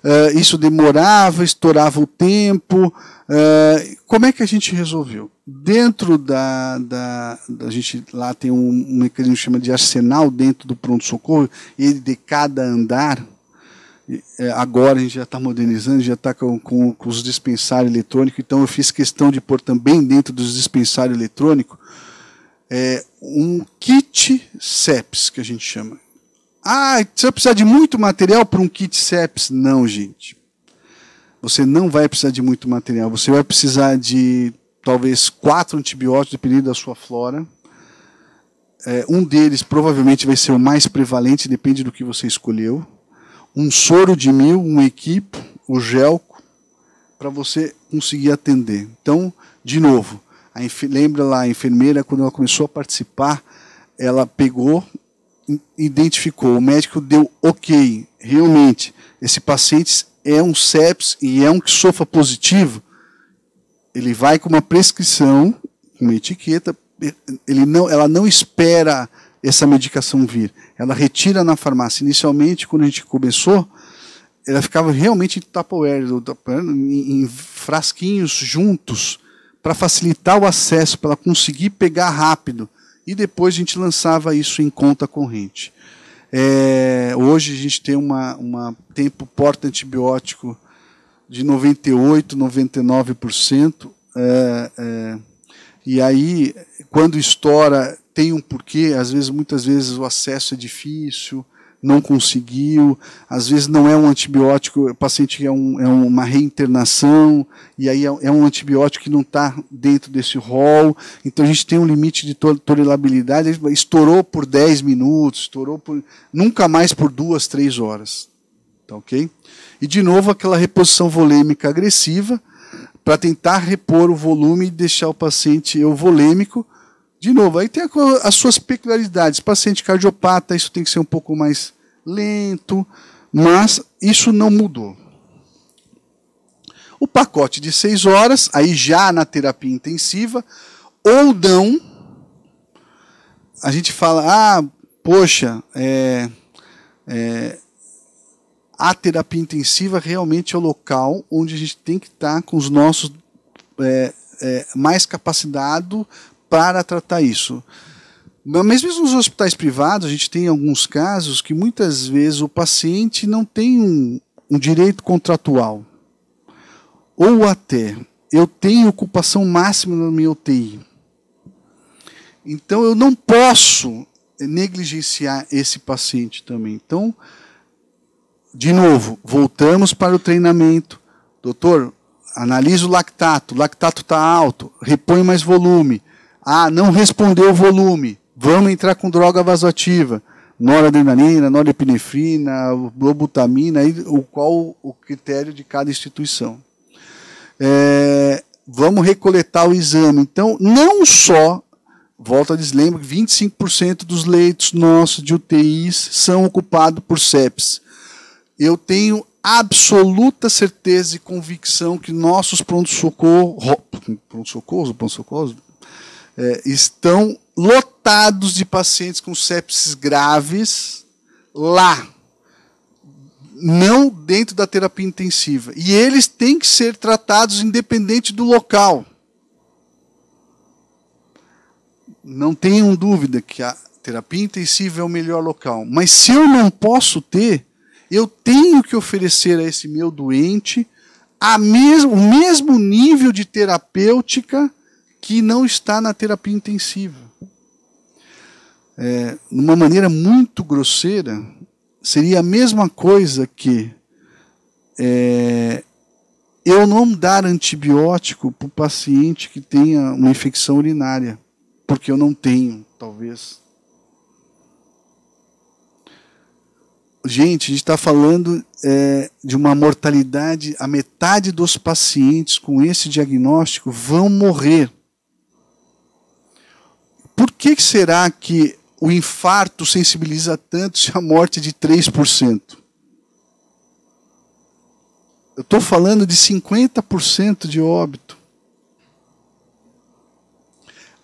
é, isso demorava, estourava o tempo. É, como é que a gente resolveu? Dentro da. da, da gente lá tem um, um mecanismo que chama de arsenal dentro do pronto-socorro, ele de cada andar, é, agora a gente já está modernizando, já está com, com, com, os dispensários eletrônicos, então eu fiz questão de pôr também dentro dos dispensários eletrônicos é, um kit seps que a gente chama. Ah, você vai precisar de muito material para um kit seps? Não, gente. Você não vai precisar de muito material. Você vai precisar de talvez quatro antibióticos, dependendo da sua flora. É, um deles provavelmente vai ser o mais prevalente, depende do que você escolheu um soro de mil, um equipo, o gelco, para você conseguir atender. Então, de novo, a lembra lá, a enfermeira, quando ela começou a participar, ela pegou, identificou, o médico deu ok, realmente, esse paciente é um seps e é um que sofa positivo, ele vai com uma prescrição, uma etiqueta, ele não, ela não espera essa medicação vir. Ela retira na farmácia. Inicialmente, quando a gente começou, ela ficava realmente em Tupperware, em frasquinhos juntos, para facilitar o acesso, para ela conseguir pegar rápido. E depois a gente lançava isso em conta corrente. É, hoje a gente tem uma, uma tempo porta antibiótico de 98, 99%. É, é, e aí, quando estoura, tem um porquê, às vezes, muitas vezes o acesso é difícil, não conseguiu, às vezes não é um antibiótico, o paciente é, um, é uma reinternação, e aí é, é um antibiótico que não está dentro desse rol, então a gente tem um limite de tolerabilidade, estourou por 10 minutos, estourou por. nunca mais por duas, três horas. Tá ok? E de novo aquela reposição volêmica agressiva, para tentar repor o volume e deixar o paciente euvolêmico. De novo, aí tem as suas peculiaridades. Paciente cardiopata, isso tem que ser um pouco mais lento, mas isso não mudou. O pacote de seis horas, aí já na terapia intensiva, ou não, a gente fala, ah, poxa, é, é, a terapia intensiva realmente é o local onde a gente tem que estar tá com os nossos é, é, mais capacitado para tratar isso. Mas mesmo nos hospitais privados, a gente tem alguns casos que muitas vezes o paciente não tem um, um direito contratual. Ou até eu tenho ocupação máxima na minha UTI. Então eu não posso negligenciar esse paciente também. Então, de novo, voltamos para o treinamento. Doutor, analisa o lactato, o lactato está alto, repõe mais volume. Ah, não respondeu o volume, vamos entrar com droga vasoativa. Noradrenalina, norepinefrina, globutamina, o qual o critério de cada instituição. É, vamos recoletar o exame. Então, não só, volta a dizer, lembra que 25% dos leitos nossos de UTIs são ocupados por CEPs eu tenho absoluta certeza e convicção que nossos pronto-socorros pronto-socorros, pronto-socorros é, estão lotados de pacientes com sepses graves lá, não dentro da terapia intensiva. E eles têm que ser tratados independente do local. Não tenham dúvida que a terapia intensiva é o melhor local. Mas se eu não posso ter eu tenho que oferecer a esse meu doente a mes o mesmo nível de terapêutica que não está na terapia intensiva. É, numa maneira muito grosseira, seria a mesma coisa que é, eu não dar antibiótico para o paciente que tenha uma infecção urinária, porque eu não tenho, talvez, gente, a gente está falando é, de uma mortalidade, a metade dos pacientes com esse diagnóstico vão morrer. Por que será que o infarto sensibiliza tanto se a morte é de 3%? Eu estou falando de 50% de óbito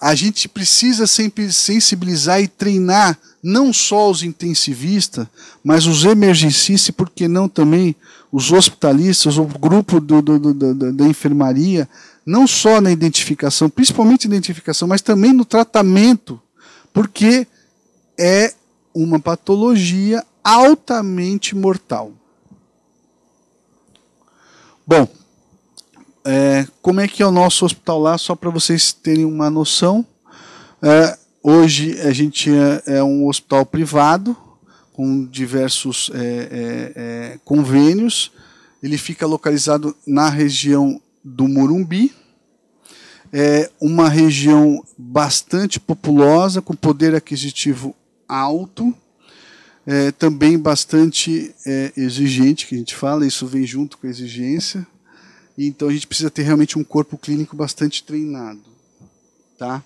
a gente precisa sempre sensibilizar e treinar não só os intensivistas, mas os emergencistas, porque não também os hospitalistas, o grupo do, do, do, da enfermaria, não só na identificação, principalmente identificação, mas também no tratamento, porque é uma patologia altamente mortal. Bom, é, como é que é o nosso hospital lá, só para vocês terem uma noção. É, hoje a gente é, é, um hospital privado, com diversos é, é, é, convênios. Ele fica localizado na região do Morumbi. É uma região bastante populosa, com poder aquisitivo alto. É, também bastante é, exigente, que a gente fala, isso vem junto com a exigência. Então a gente precisa ter realmente um corpo clínico bastante treinado, tá?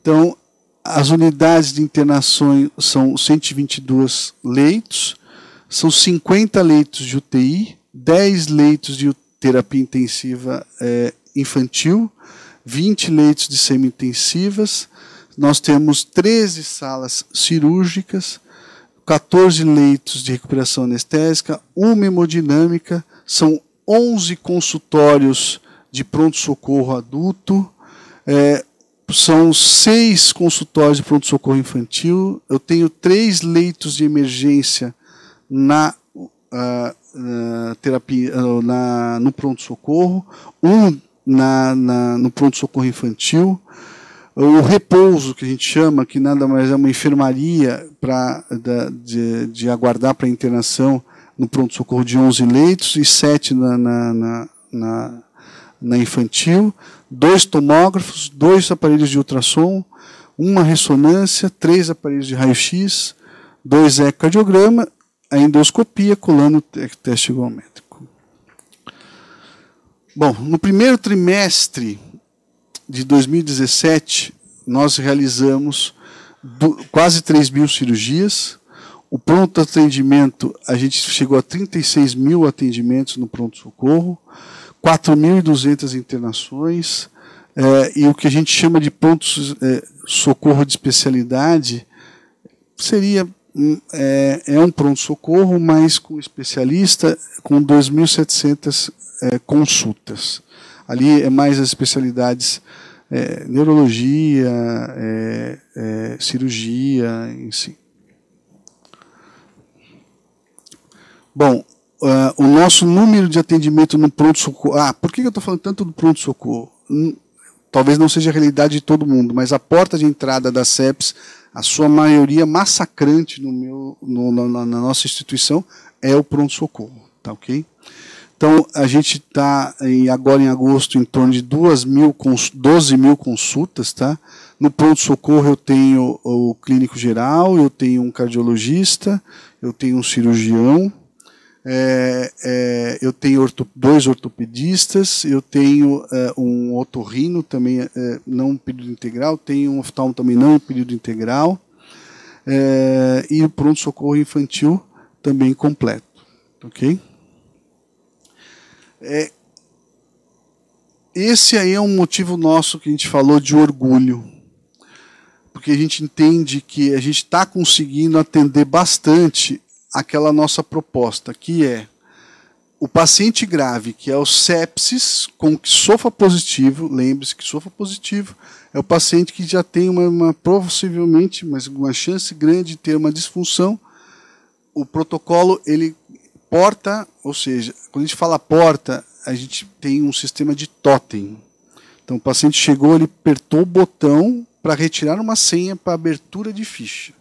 Então as unidades de internações são 122 leitos, são 50 leitos de UTI, 10 leitos de terapia intensiva é, infantil, 20 leitos de semi-intensivas, nós temos 13 salas cirúrgicas, 14 leitos de recuperação anestésica, uma hemodinâmica, são 11 consultórios de pronto-socorro adulto, é, são seis consultórios de pronto-socorro infantil, eu tenho três leitos de emergência na, uh, terapia, uh, na, no pronto-socorro, um na, na, no pronto-socorro infantil, o repouso, que a gente chama, que nada mais é uma enfermaria pra, da, de, de aguardar para internação no pronto-socorro de 11 leitos e 7 na, na, na, na, infantil, dois tomógrafos, dois aparelhos de ultrassom, uma ressonância, três aparelhos de raio-x, dois ecocardiograma, a endoscopia, colando teste igualmétrico. Bom, no primeiro trimestre de 2017, nós realizamos quase 3 mil cirurgias, o pronto atendimento, a gente chegou a 36 mil atendimentos no pronto-socorro, 4.200 internações, é, e o que a gente chama de pronto-socorro eh, de especialidade seria é, é um pronto-socorro, mas com especialista, com 2.700 é, consultas. Ali é mais as especialidades neurologia, cirurgia, enfim. si. Bom, uh, o nosso número de atendimento no pronto-socorro. Ah, por que eu estou falando tanto do pronto-socorro? Hum, talvez não seja a realidade de todo mundo, mas a porta de entrada da Seps, a sua maioria massacrante no meu, no, na, na nossa instituição, é o pronto-socorro. Tá ok? Então, a gente está agora em agosto em torno de 2 mil, 12 mil consultas. Tá? No pronto-socorro eu tenho o clínico geral, eu tenho um cardiologista, eu tenho um cirurgião, é, é, eu tenho orto, dois ortopedistas, eu tenho é, um otorrino também é, não em período integral, tenho um oftalmo também não em período integral, é, e o pronto-socorro infantil também completo, ok? É, esse aí é um motivo nosso que a gente falou de orgulho, porque a gente entende que a gente está conseguindo atender bastante aquela nossa proposta, que é o paciente grave, que é o sepsis, com que sofa positivo, lembre-se que sofa positivo é o paciente que já tem uma, uma possivelmente, mas uma chance grande de ter uma disfunção. O protocolo ele porta, ou seja, quando a gente fala porta, a gente tem um sistema de totem. Então o paciente chegou, ele apertou o botão para retirar uma senha para abertura de ficha.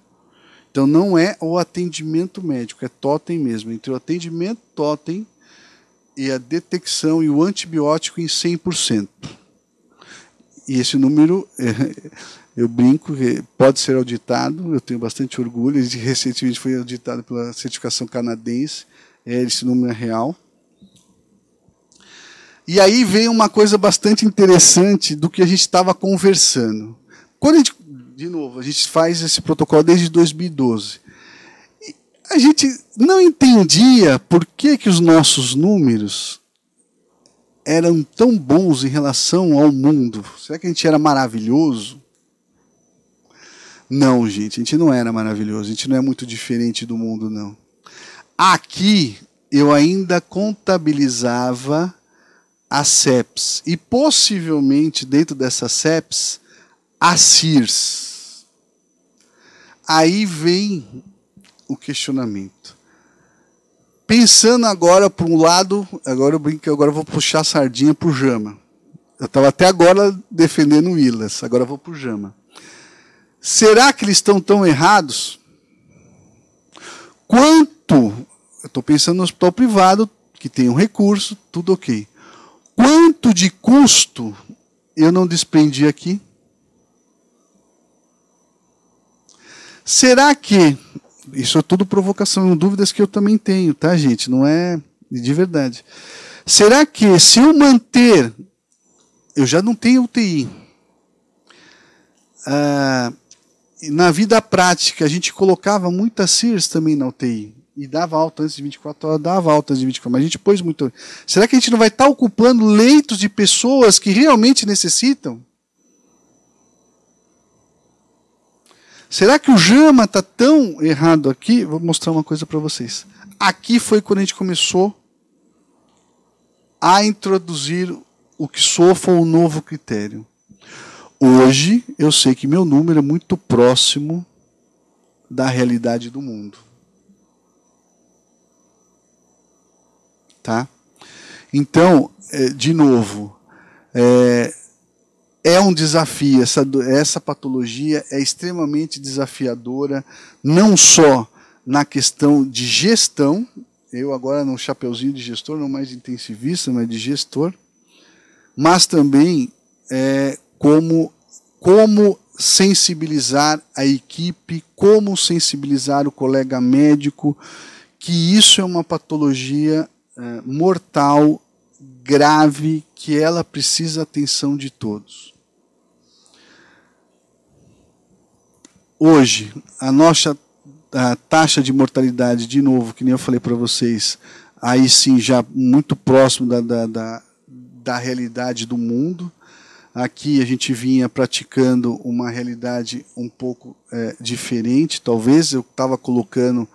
Então não é o atendimento médico, é totem mesmo. Entre o atendimento totem e a detecção e o antibiótico em 100%. E esse número, eu brinco, pode ser auditado, eu tenho bastante orgulho, ele recentemente foi auditado pela certificação canadense, é, esse número é real. E aí vem uma coisa bastante interessante do que a gente estava conversando. Quando a gente de novo, a gente faz esse protocolo desde 2012. E a gente não entendia por que, que os nossos números eram tão bons em relação ao mundo. Será que a gente era maravilhoso? Não, gente, a gente não era maravilhoso, a gente não é muito diferente do mundo, não. Aqui eu ainda contabilizava a seps e possivelmente dentro dessa seps a CIRS. Aí vem o questionamento. Pensando agora para um lado, agora eu brinco, agora eu vou puxar a sardinha para o Jama. Eu estava até agora defendendo o Willas, agora eu vou para o Jama. Será que eles estão tão errados? Quanto, eu estou pensando no hospital privado, que tem um recurso, tudo ok. Quanto de custo eu não desprendi aqui? Será que. Isso é tudo provocação, dúvidas que eu também tenho, tá, gente? Não é de verdade. Será que se eu manter. Eu já não tenho UTI. Ah, na vida prática, a gente colocava muita CIRS também na UTI. E dava alta antes de 24 horas, dava alta antes de 24 horas, mas a gente pôs muito. Será que a gente não vai estar ocupando leitos de pessoas que realmente necessitam? Será que o Jama está tão errado aqui? Vou mostrar uma coisa para vocês. Aqui foi quando a gente começou a introduzir o que sofa um novo critério. Hoje eu sei que meu número é muito próximo da realidade do mundo. Tá? Então, é, de novo, é, é um desafio, essa, essa patologia é extremamente desafiadora, não só na questão de gestão, eu agora no chapeuzinho de gestor, não mais intensivista, mas de gestor, mas também é, como, como sensibilizar a equipe, como sensibilizar o colega médico, que isso é uma patologia é, mortal, grave, que ela precisa atenção de todos. hoje, a nossa a taxa de mortalidade, de novo, que nem eu falei para vocês, aí sim já muito próximo da, da, da, da realidade do mundo. Aqui a gente vinha praticando uma realidade um pouco é, diferente, talvez eu estava colocando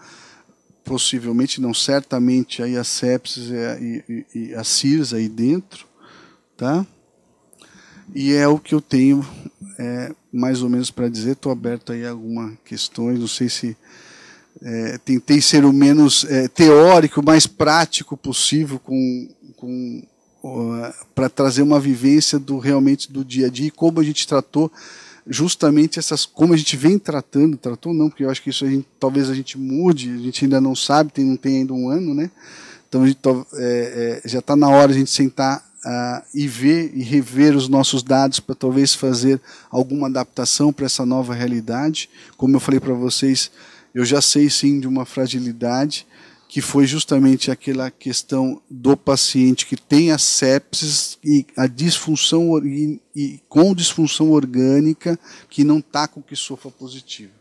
possivelmente, não certamente, aí a sepsis e, e, e a CIRS aí dentro, tá? E é o que eu tenho é, mais ou menos para dizer. Estou aberto aí a alguma questões, não sei se é, tentei ser o menos é, teórico, mais prático possível com, com para trazer uma vivência do realmente do dia a dia e como a gente tratou justamente essas como a gente vem tratando tratou não porque eu acho que isso a gente, talvez a gente mude a gente ainda não sabe tem não tem ainda um ano né então a gente, é, é já está na hora a gente sentar uh, e ver e rever os nossos dados para talvez fazer alguma adaptação para essa nova realidade. Como eu falei para vocês, eu já sei sim de uma fragilidade que foi justamente aquela questão do paciente que tem a sepsis e a disfunção e, com disfunção orgânica que não está com que sofra positivo.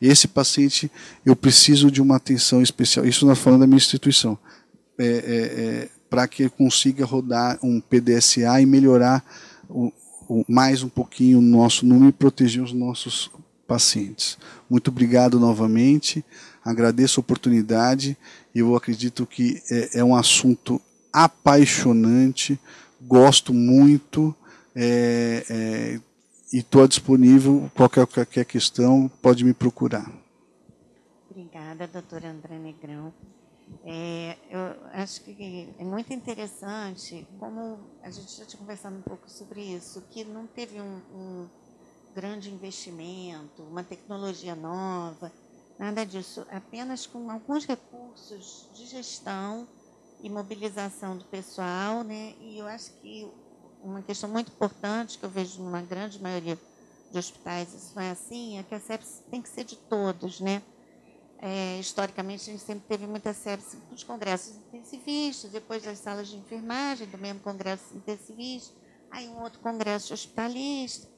Esse paciente eu preciso de uma atenção especial. Isso nós falando da minha instituição. É, é, é, para que ele consiga rodar um PDSA e melhorar o, o, mais um pouquinho o nosso número e proteger os nossos pacientes. Muito obrigado novamente, agradeço a oportunidade e eu acredito que é, é um assunto apaixonante, gosto muito é, é, e estou disponível. Qualquer, qualquer questão, pode me procurar. Obrigada, doutora André Negrão. É, eu acho que é muito interessante, como a gente já tinha conversado um pouco sobre isso, que não teve um, um grande investimento, uma tecnologia nova, nada disso, apenas com alguns recursos de gestão e mobilização do pessoal, né? E eu acho que uma questão muito importante que eu vejo numa grande maioria de hospitais, isso não é assim, é que a sepsis tem que ser de todos, né? É, historicamente, a gente sempre teve muita sepsis nos congressos intensivistas, depois das salas de enfermagem, do mesmo congresso intensivista, aí um outro congresso hospitalista,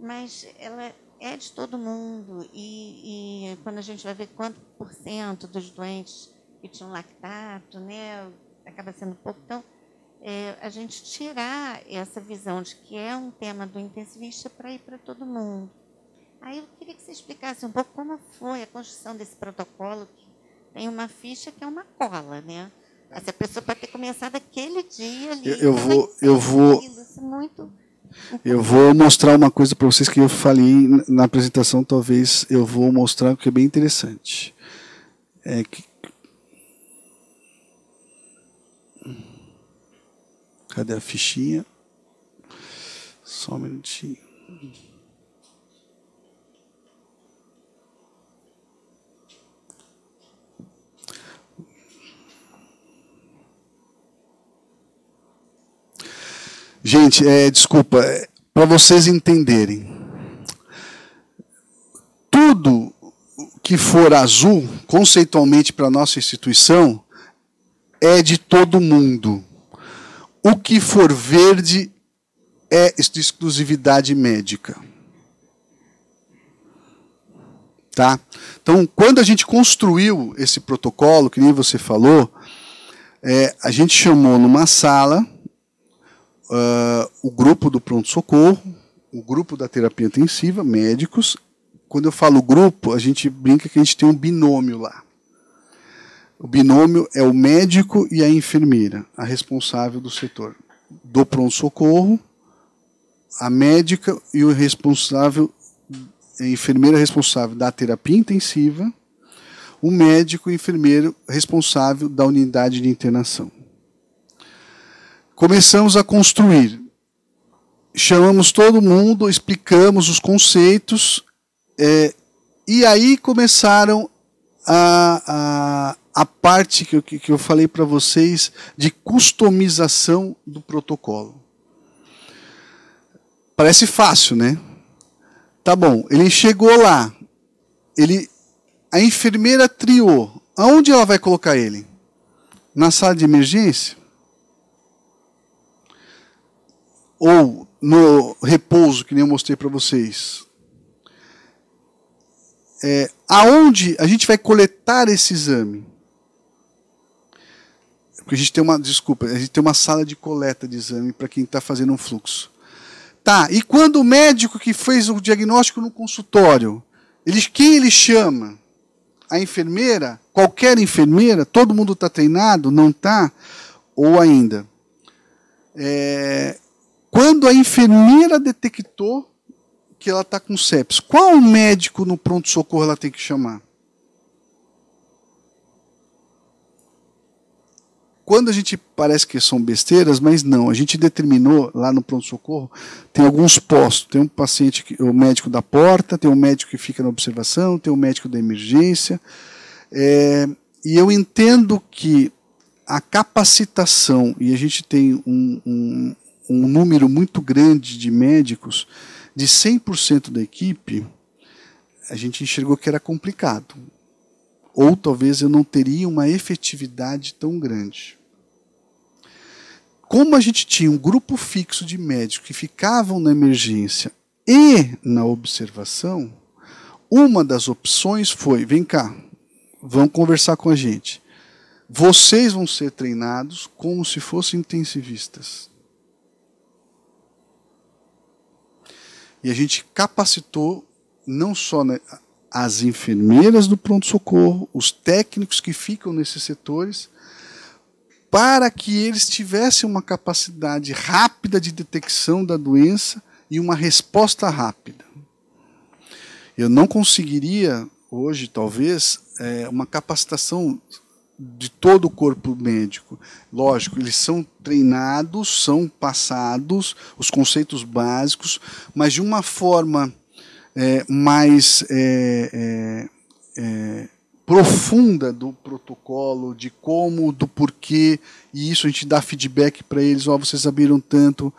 mas ela é de todo mundo. E, e quando a gente vai ver quanto por cento dos doentes que tinham lactato, né, acaba sendo pouco. Então, é, a gente tirar essa visão de que é um tema do intensivista para ir para todo mundo. Aí eu queria que você explicasse um pouco como foi a construção desse protocolo, que tem uma ficha que é uma cola, né? Essa pessoa pode ter começado aquele dia ali. Eu, eu vou, eu vou. Muito... Eu vou mostrar uma coisa para vocês que eu falei na apresentação, talvez eu vou mostrar que é bem interessante. É que... Cadê a fichinha? Só um minutinho. Gente, é, desculpa, é, para vocês entenderem. Tudo que for azul, conceitualmente para nossa instituição, é de todo mundo. O que for verde é de exclusividade médica. Tá? Então, quando a gente construiu esse protocolo, que nem você falou, é, a gente chamou numa sala uh, o grupo do pronto-socorro, o grupo da terapia intensiva, médicos. Quando eu falo grupo, a gente brinca que a gente tem um binômio lá. O binômio é o médico e a enfermeira, a responsável do setor. Do pronto-socorro, a médica e o responsável, a enfermeira responsável da terapia intensiva, o médico e enfermeiro responsável da unidade de internação. Começamos a construir. Chamamos todo mundo, explicamos os conceitos, é, e aí começaram a, a, a parte que eu, que eu falei para vocês de customização do protocolo. Parece fácil, né? Tá bom, ele chegou lá, ele, a enfermeira triou. Aonde ela vai colocar ele? Na sala de emergência? ou no repouso, que nem eu mostrei para vocês, é, aonde a gente vai coletar esse exame? Porque a gente tem uma, desculpa, a gente tem uma sala de coleta de exame para quem está fazendo um fluxo. Tá, e quando o médico que fez o diagnóstico no consultório, ele, quem ele chama? A enfermeira? Qualquer enfermeira? Todo mundo está treinado? Não está? Ou ainda? É, quando a enfermeira detectou que ela está com sepsis, qual médico no pronto-socorro ela tem que chamar? Quando a gente parece que são besteiras, mas não, a gente determinou lá no pronto-socorro, tem alguns postos, tem um paciente, que, o médico da porta, tem um médico que fica na observação, tem um médico da emergência, é, e eu entendo que a capacitação, e a gente tem um, um, um número muito grande de médicos, de 100% da equipe, a gente enxergou que era complicado. Ou talvez eu não teria uma efetividade tão grande. Como a gente tinha um grupo fixo de médicos que ficavam na emergência e na observação, uma das opções foi: vem cá, vão conversar com a gente. Vocês vão ser treinados como se fossem intensivistas. E a gente capacitou não só né, as enfermeiras do pronto-socorro, os técnicos que ficam nesses setores, para que eles tivessem uma capacidade rápida de detecção da doença e uma resposta rápida. Eu não conseguiria hoje, talvez, é, uma capacitação de todo o corpo médico. Lógico, eles são treinados, são passados os conceitos básicos, mas de uma forma é, mais é, é, é profunda do protocolo, de como, do porquê, e isso a gente dá feedback para eles, ó, oh, vocês abriram tanto,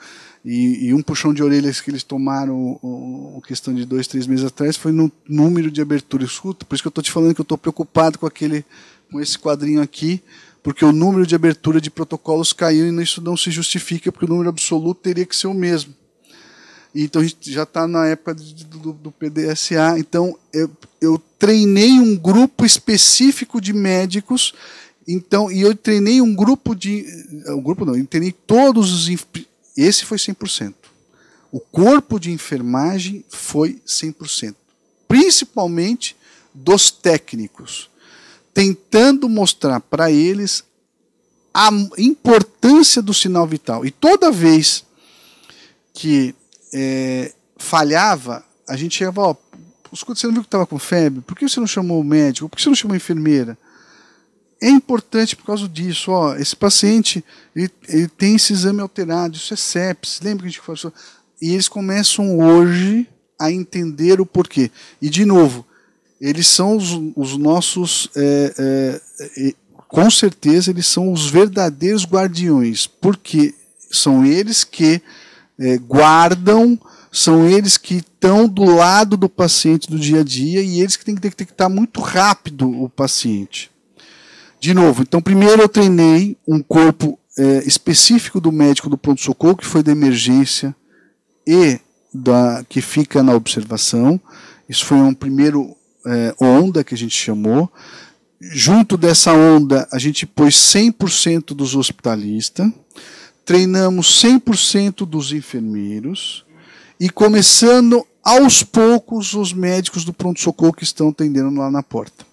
e, e, um puxão de orelhas que eles tomaram um, questão de dois, três meses atrás foi no número de abertura. Escuta, por isso que eu estou te falando que eu estou preocupado com aquele com esse quadrinho aqui, porque o número de abertura de protocolos caiu e isso não se justifica, porque o número absoluto teria que ser o mesmo. Então a gente já está na época do, do PDSA. Então eu, eu, treinei um grupo específico de médicos. Então, e eu treinei um grupo de. Eh, um grupo não, eu treinei todos os. Esse foi 100%. O corpo de enfermagem foi 100%. Principalmente dos técnicos tentando mostrar para eles a importância do sinal vital. E toda vez que é, falhava, a gente chegava, ó, escuta, você não viu que estava com febre? Por que você não chamou o médico? Por que você não chamou a enfermeira? É importante por causa disso, ó, esse paciente, ele, ele tem esse exame alterado, isso é sepsis, lembra que a gente falou? E eles começam hoje a entender o porquê. E de novo, eles são os, os nossos. É, é, é com certeza, eles são os verdadeiros guardiões, porque são eles que é, guardam, são eles que estão do lado do paciente do dia a dia e eles que têm que detectar muito rápido o paciente. De novo, então, primeiro eu treinei um corpo é, específico do médico do pronto-socorro, que foi da emergência e da que fica na observação. Isso foi um primeiro é, onda que a gente chamou. Junto dessa onda, a gente pôs 100% dos hospitalistas, treinamos 100% dos enfermeiros e começando aos poucos os médicos do pronto-socorro que estão atendendo lá na porta.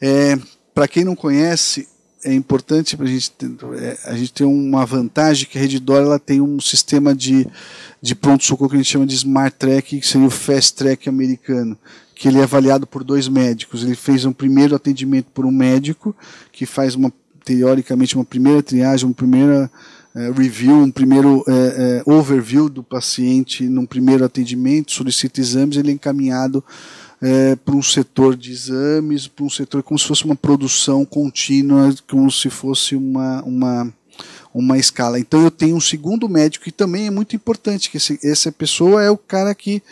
É, Para quem não conhece, é importante para a gente ter, é, a gente ter uma vantagem que a Redditor ela tem um sistema de, de pronto socorro que a gente chama de Smart Track que seria o Fast Track americano que ele é avaliado por dois médicos ele fez um primeiro atendimento por um médico que faz uma teoricamente uma primeira triagem uma primeira é, review um primeiro é, é, overview do paciente num primeiro atendimento solicita exames ele é encaminhado é, para um setor de exames, para um setor como se fosse uma produção contínua, como se fosse uma, uma, uma escala. Então eu tenho um segundo médico que também é muito importante, que esse, essa pessoa é o cara que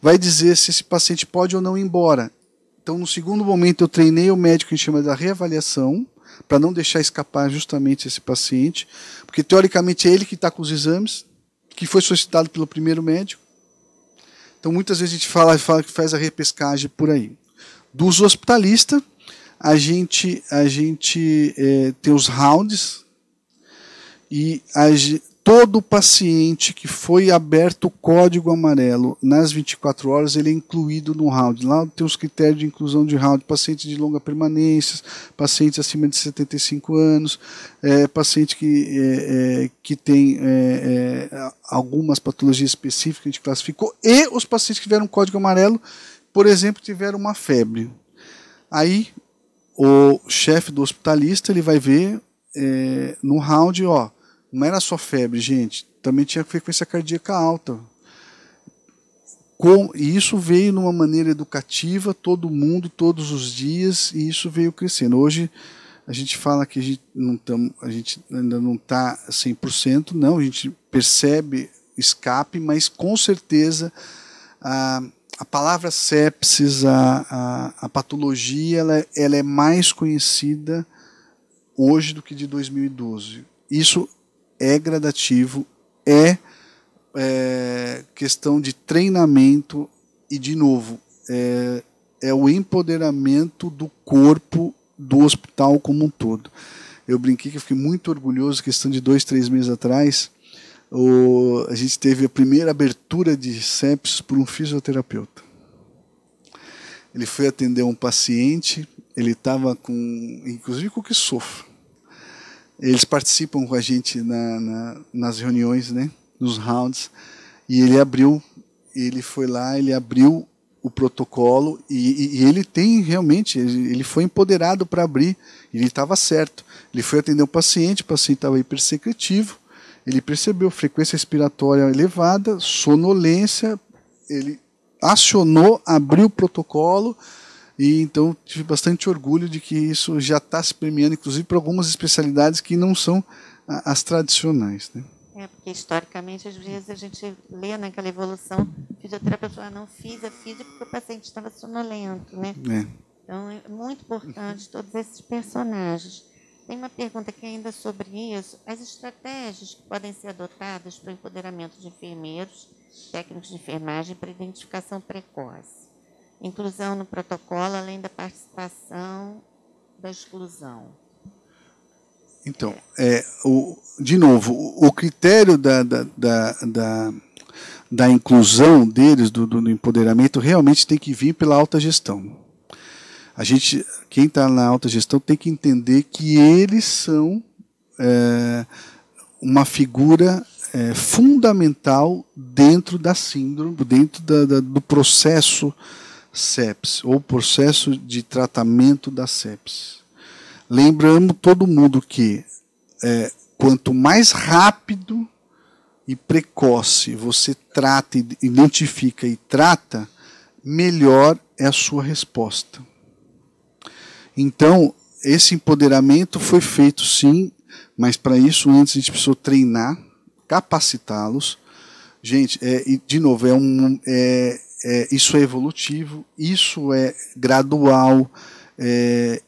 vai dizer se esse paciente pode ou não ir embora. Então no segundo momento eu treinei o médico em chama da reavaliação, para não deixar escapar justamente esse paciente, porque teoricamente é ele que está com os exames, que foi solicitado pelo primeiro médico. Então, muitas vezes a gente fala, fala que faz a repescagem por aí. Dos hospitalistas, a gente, a gente é, tem os rounds e a, todo paciente que foi aberto o código amarelo nas 24 horas, ele é incluído no round. Lá tem os critérios de inclusão de round, pacientes de longa permanência, pacientes acima de 75 anos, é, paciente que, é, é, que tem é, é, algumas patologias específicas que a gente classificou, e os pacientes que tiveram código amarelo, por exemplo, tiveram uma febre. Aí o chefe do hospitalista ele vai ver é, no round, ó, não era só febre, gente. Também tinha frequência cardíaca alta. Com, e isso veio numa maneira educativa, todo mundo, todos os dias, e isso veio crescendo. Hoje a gente fala que a gente, não tam, a gente ainda não está 100%, não, a gente percebe escape, mas com certeza a, a palavra sepsis, a, a, a patologia, ela, ela é mais conhecida hoje do que de 2012. Isso é gradativo, é, é questão de treinamento e, de novo, é, é o empoderamento do corpo do hospital como um todo. Eu brinquei que eu fiquei muito orgulhoso, questão de dois, três meses atrás, o, a gente teve a primeira abertura de sepsis por um fisioterapeuta. Ele foi atender um paciente, ele estava com, inclusive com que sofre, eles participam com a gente na, na, nas reuniões, né? Nos rounds. E ele abriu, ele foi lá, ele abriu o protocolo e, e, e ele tem realmente, ele, ele foi empoderado para abrir. Ele estava certo. Ele foi atender um paciente, o paciente estava hipersecretivo. Ele percebeu frequência respiratória elevada, sonolência. Ele acionou, abriu o protocolo e então tive bastante orgulho de que isso já está se premiando, inclusive para algumas especialidades que não são as tradicionais. Né? É, porque historicamente, às vezes, a gente lê naquela né, evolução, fisioterapeuta ah, não fiz a física porque o paciente estava sonolento, né? É. Então, é muito importante todos esses personagens. Tem uma pergunta aqui ainda sobre isso. As estratégias que podem ser adotadas para o empoderamento de enfermeiros, técnicos de enfermagem, para identificação precoce. Inclusão no protocolo, além da participação da exclusão. Então, é, o, de novo, o, o critério da, da, da, da da inclusão deles, do, do, empoderamento, realmente tem que vir pela alta gestão. A gente, quem está na alta gestão, tem que entender que eles são é, uma figura é, fundamental dentro da síndrome, dentro da, da, do processo sepsis, ou processo de tratamento da sepsis. Lembramos todo mundo que é, quanto mais rápido e precoce você trata, identifica e trata, melhor é a sua resposta. Então, esse empoderamento foi feito sim, mas para isso antes a gente precisou treinar, capacitá-los. Gente, é, de novo, é um, é, é, isso é evolutivo, isso é gradual. É,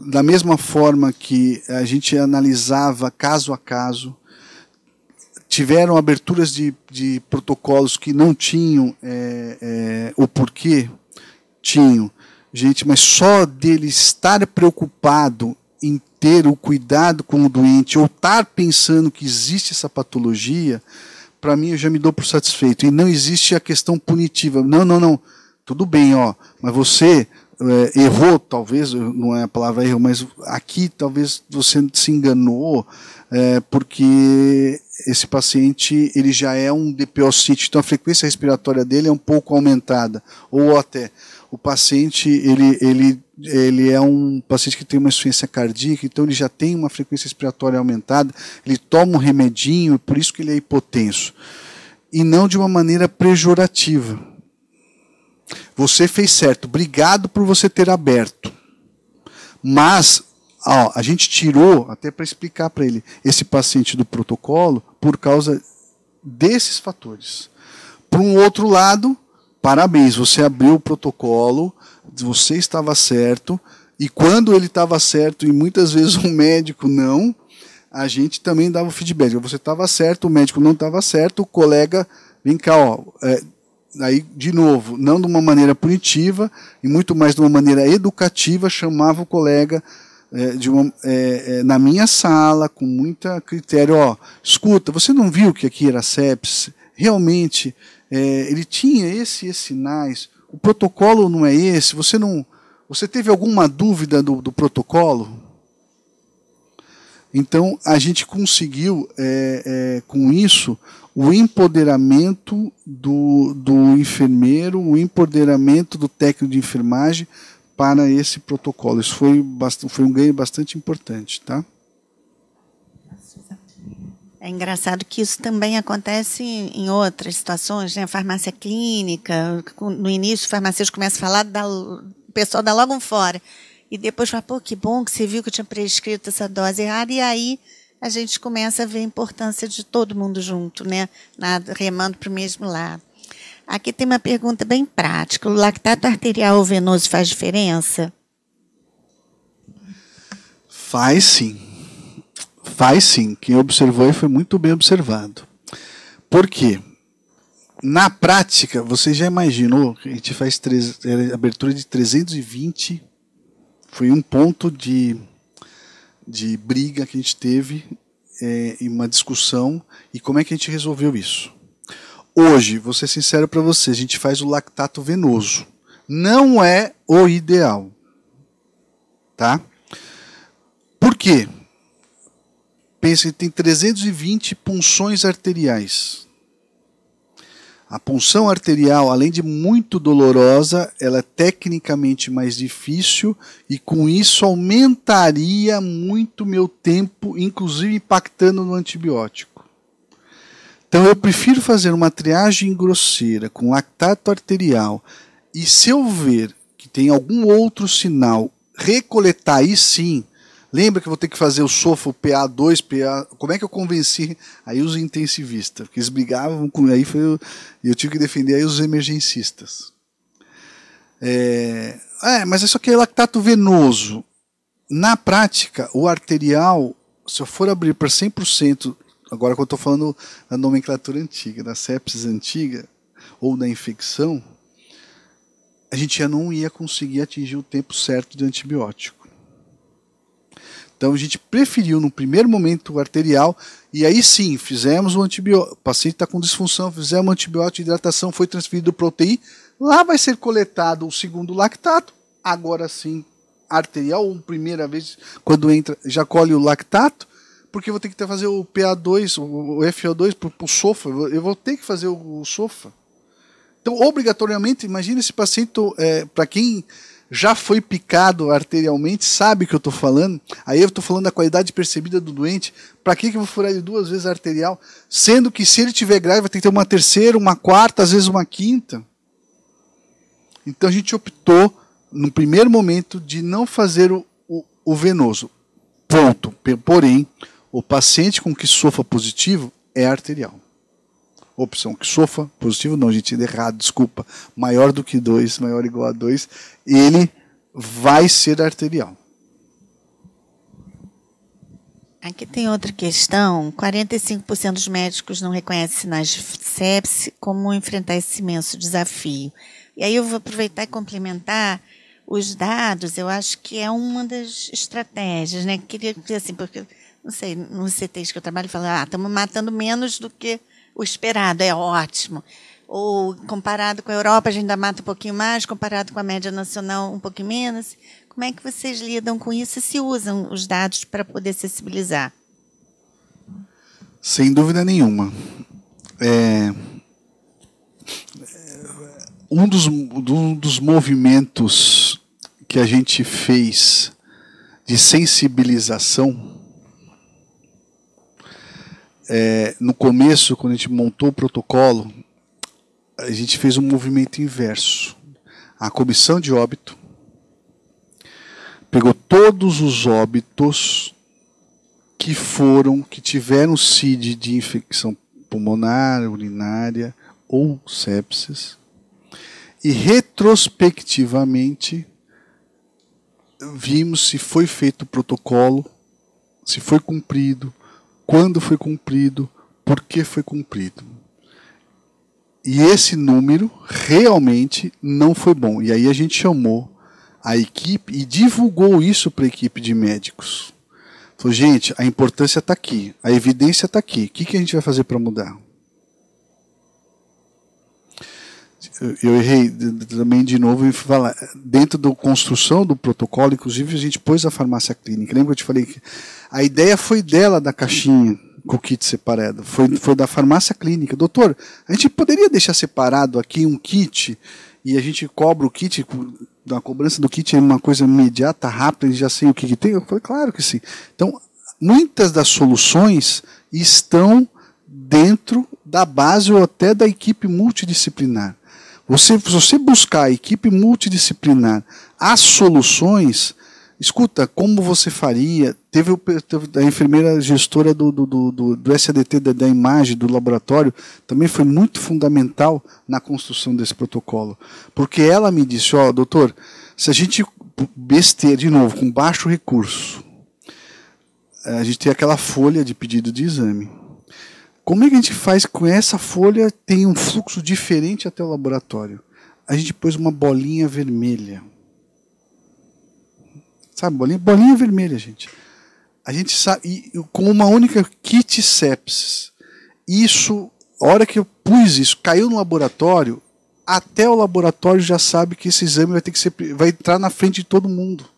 da mesma forma que a gente analisava caso a caso, tiveram aberturas de, de protocolos que não tinham é, é, o porquê, tinham. Gente, mas só dele estar preocupado em ter o cuidado com o doente ou estar pensando que existe essa patologia, para mim eu já me dou por satisfeito. E não existe a questão punitiva. Não, não, não. Tudo bem, ó, mas você é, errou, talvez, não é a palavra erro, mas aqui talvez você se enganou, é, porque esse paciente ele já é um DPOCIT, então a frequência respiratória dele é um pouco aumentada. Ou até o paciente ele, ele ele é um paciente que tem uma insuficiência cardíaca, então ele já tem uma frequência respiratória aumentada, ele toma um remedinho, por isso que ele é hipotenso. E não de uma maneira pejorativa. Você fez certo, obrigado por você ter aberto. Mas ó, a gente tirou, até para explicar para ele, esse paciente do protocolo por causa desses fatores. Por um outro lado, parabéns, você abriu o protocolo, você estava certo, e quando ele estava certo, e muitas vezes o médico não, a gente também dava o feedback. Você estava certo, o médico não estava certo, o colega, vem cá, ó, é, aí de novo, não de uma maneira punitiva, e muito mais de uma maneira educativa, chamava o colega é, de uma, é, é na minha sala, com muita critério, ó, escuta, você não viu que aqui era sepsis? Realmente, é, ele tinha esses, esses sinais, o protocolo não é esse, você não. Você teve alguma dúvida do, do protocolo? Então a gente conseguiu é, é, com isso o empoderamento do, do enfermeiro, o empoderamento do técnico de enfermagem para esse protocolo. Isso foi, foi um ganho bastante importante, tá? É engraçado que isso também acontece em outras situações, né? Farmácia clínica, no início o farmacêutico começa a falar, dá, o pessoal dá logo um fora. E depois fala, pô, que bom que você viu que eu tinha prescrito essa dose errada. E aí a gente começa a ver a importância de todo mundo junto, né? Nada, remando para o mesmo lado. Aqui tem uma pergunta bem prática. O lactato arterial ou venoso faz diferença? Faz sim Faz sim. Quem observou aí foi muito bem observado. Por quê? Na prática, você já imaginou que a gente faz é, abertura de 320? Foi um ponto de, de briga que a gente teve é, em uma discussão. E como é que a gente resolveu isso? Hoje, vou ser sincero para você, a gente faz o lactato venoso. Não é o ideal. Tá? Por quê? Pensa, que tem 320 punções arteriais. A punção arterial, além de muito dolorosa, ela é tecnicamente mais difícil e com isso aumentaria muito meu tempo, inclusive impactando no antibiótico. Então eu prefiro fazer uma triagem grosseira com lactato arterial e se eu ver que tem algum outro sinal, recoletar aí sim Lembra que eu vou ter que fazer o sofo PA2, PA. Como é que eu convenci aí os intensivistas? Porque eles brigavam com. Aí foi. Eu, eu tive que defender aí os emergencistas. É, é mas isso é aqui é lactato venoso. Na prática, o arterial, se eu for abrir para 100%, agora que eu estou falando da nomenclatura antiga, da sepsis antiga, ou da infecção, a gente já não ia conseguir atingir o tempo certo de antibiótico. Então a gente preferiu no primeiro momento o arterial e aí sim fizemos o antibiótico. O paciente está com disfunção, fizemos o antibiótico de hidratação, foi transferido para UTI. Lá vai ser coletado o segundo lactato. Agora sim, arterial ou primeira vez quando entra já colhe o lactato porque eu vou ter que fazer o PA2, o FO2 para o SOFA, eu vou ter que fazer o, o SOFA. Então, obrigatoriamente, imagina esse paciente, é, para quem já foi picado arterialmente, sabe que eu estou falando. Aí eu estou falando da qualidade percebida do doente. Para que, que eu vou furar ele duas vezes arterial? Sendo que se ele tiver grave, vai ter que ter uma terceira, uma quarta, às vezes uma quinta. Então a gente optou, no primeiro momento, de não fazer o, o, o venoso. Ponto. Porém, o paciente com que sofra positivo é arterial opção que sofa, positivo, não, gente, errado, desculpa, maior do que 2, maior ou igual a 2, ele vai ser arterial. Aqui tem outra questão. 45% dos médicos não reconhecem sinais de sepse. Como enfrentar esse imenso desafio? E aí eu vou aproveitar e complementar os dados. Eu acho que é uma das estratégias, né? Queria dizer assim, porque não sei, no CTs que eu trabalho, falam, ah, estamos matando menos do que o esperado é ótimo. Ou comparado com a Europa, a gente ainda mata um pouquinho mais, comparado com a média nacional, um pouquinho menos. Como é que vocês lidam com isso e se usam os dados para poder sensibilizar? Sem dúvida nenhuma. É, um dos, um dos movimentos que a gente fez de sensibilização é, no começo, quando a gente montou o protocolo, a gente fez um movimento inverso. A comissão de óbito pegou todos os óbitos que foram, que tiveram CID de infecção pulmonar, urinária ou sepsis, e retrospectivamente vimos se foi feito o protocolo, se foi cumprido, quando foi cumprido, por que foi cumprido. E esse número realmente não foi bom. E aí a gente chamou a equipe e divulgou isso para a equipe de médicos. Falou, gente, a importância está aqui, a evidência está aqui. O que, que a gente vai fazer para mudar? eu errei também de novo e falar dentro da construção do protocolo, inclusive a gente pôs a farmácia clínica. Lembra que eu te falei que a ideia foi dela da caixinha com o kit separado, foi, foi da farmácia clínica. Doutor, a gente poderia deixar separado aqui um kit e a gente cobra o kit da cobrança do kit é uma coisa imediata, rápida, já sei o que, que tem. Eu falei, claro que sim. Então, muitas das soluções estão dentro da base ou até da equipe multidisciplinar. Você, se você buscar a equipe multidisciplinar as soluções, escuta, como você faria? Teve, teve a enfermeira gestora do, do, do, do SADT da, da, imagem, do laboratório, também foi muito fundamental na construção desse protocolo. Porque ela me disse, ó, oh, doutor, se a gente besteira, de novo, com baixo recurso, a gente tem aquela folha de pedido de exame como é que a gente faz com essa folha tem um fluxo diferente até o laboratório? A gente pôs uma bolinha vermelha. Sabe, bolinha, bolinha vermelha, gente. A gente sabe, e, com uma única kit sepsis. Isso, a hora que eu pus isso, caiu no laboratório, até o laboratório já sabe que esse exame vai ter que ser, vai entrar na frente de todo mundo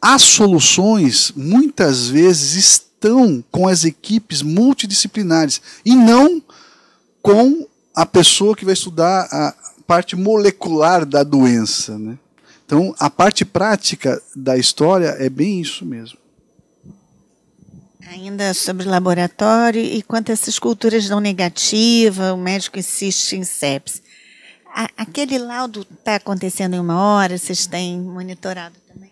as soluções muitas vezes estão com as equipes multidisciplinares e não com a pessoa que vai estudar a parte molecular da doença. Né? Então, a parte prática da história é bem isso mesmo. Ainda sobre laboratório e quanto a essas culturas não negativas, o médico insiste em sepsis. aquele laudo está acontecendo em uma hora, vocês têm monitorado também?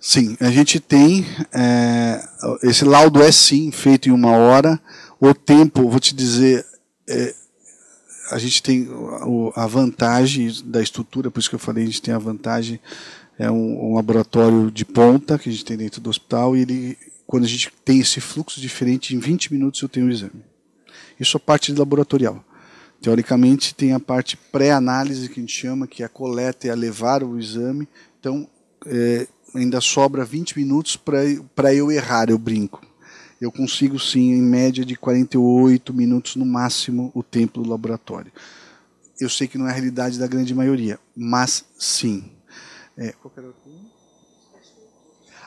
Sim, a gente tem. É, esse laudo é sim feito em uma hora. O tempo, vou te dizer, é, a gente tem a vantagem da estrutura, por isso que eu falei, a gente tem a vantagem, é um, um, laboratório de ponta que a gente tem dentro do hospital, e ele, quando a gente tem esse fluxo diferente, em 20 minutos eu tenho o exame. Isso é parte laboratorial. Teoricamente, tem a parte pré-análise que a gente chama, que é a coleta e a levar o exame. Então, é, ainda sobra 20 minutos para eu errar, eu brinco. Eu consigo sim, em média de 48 minutos no máximo, o tempo do laboratório. Eu sei que não é a realidade da grande maioria, mas sim. É,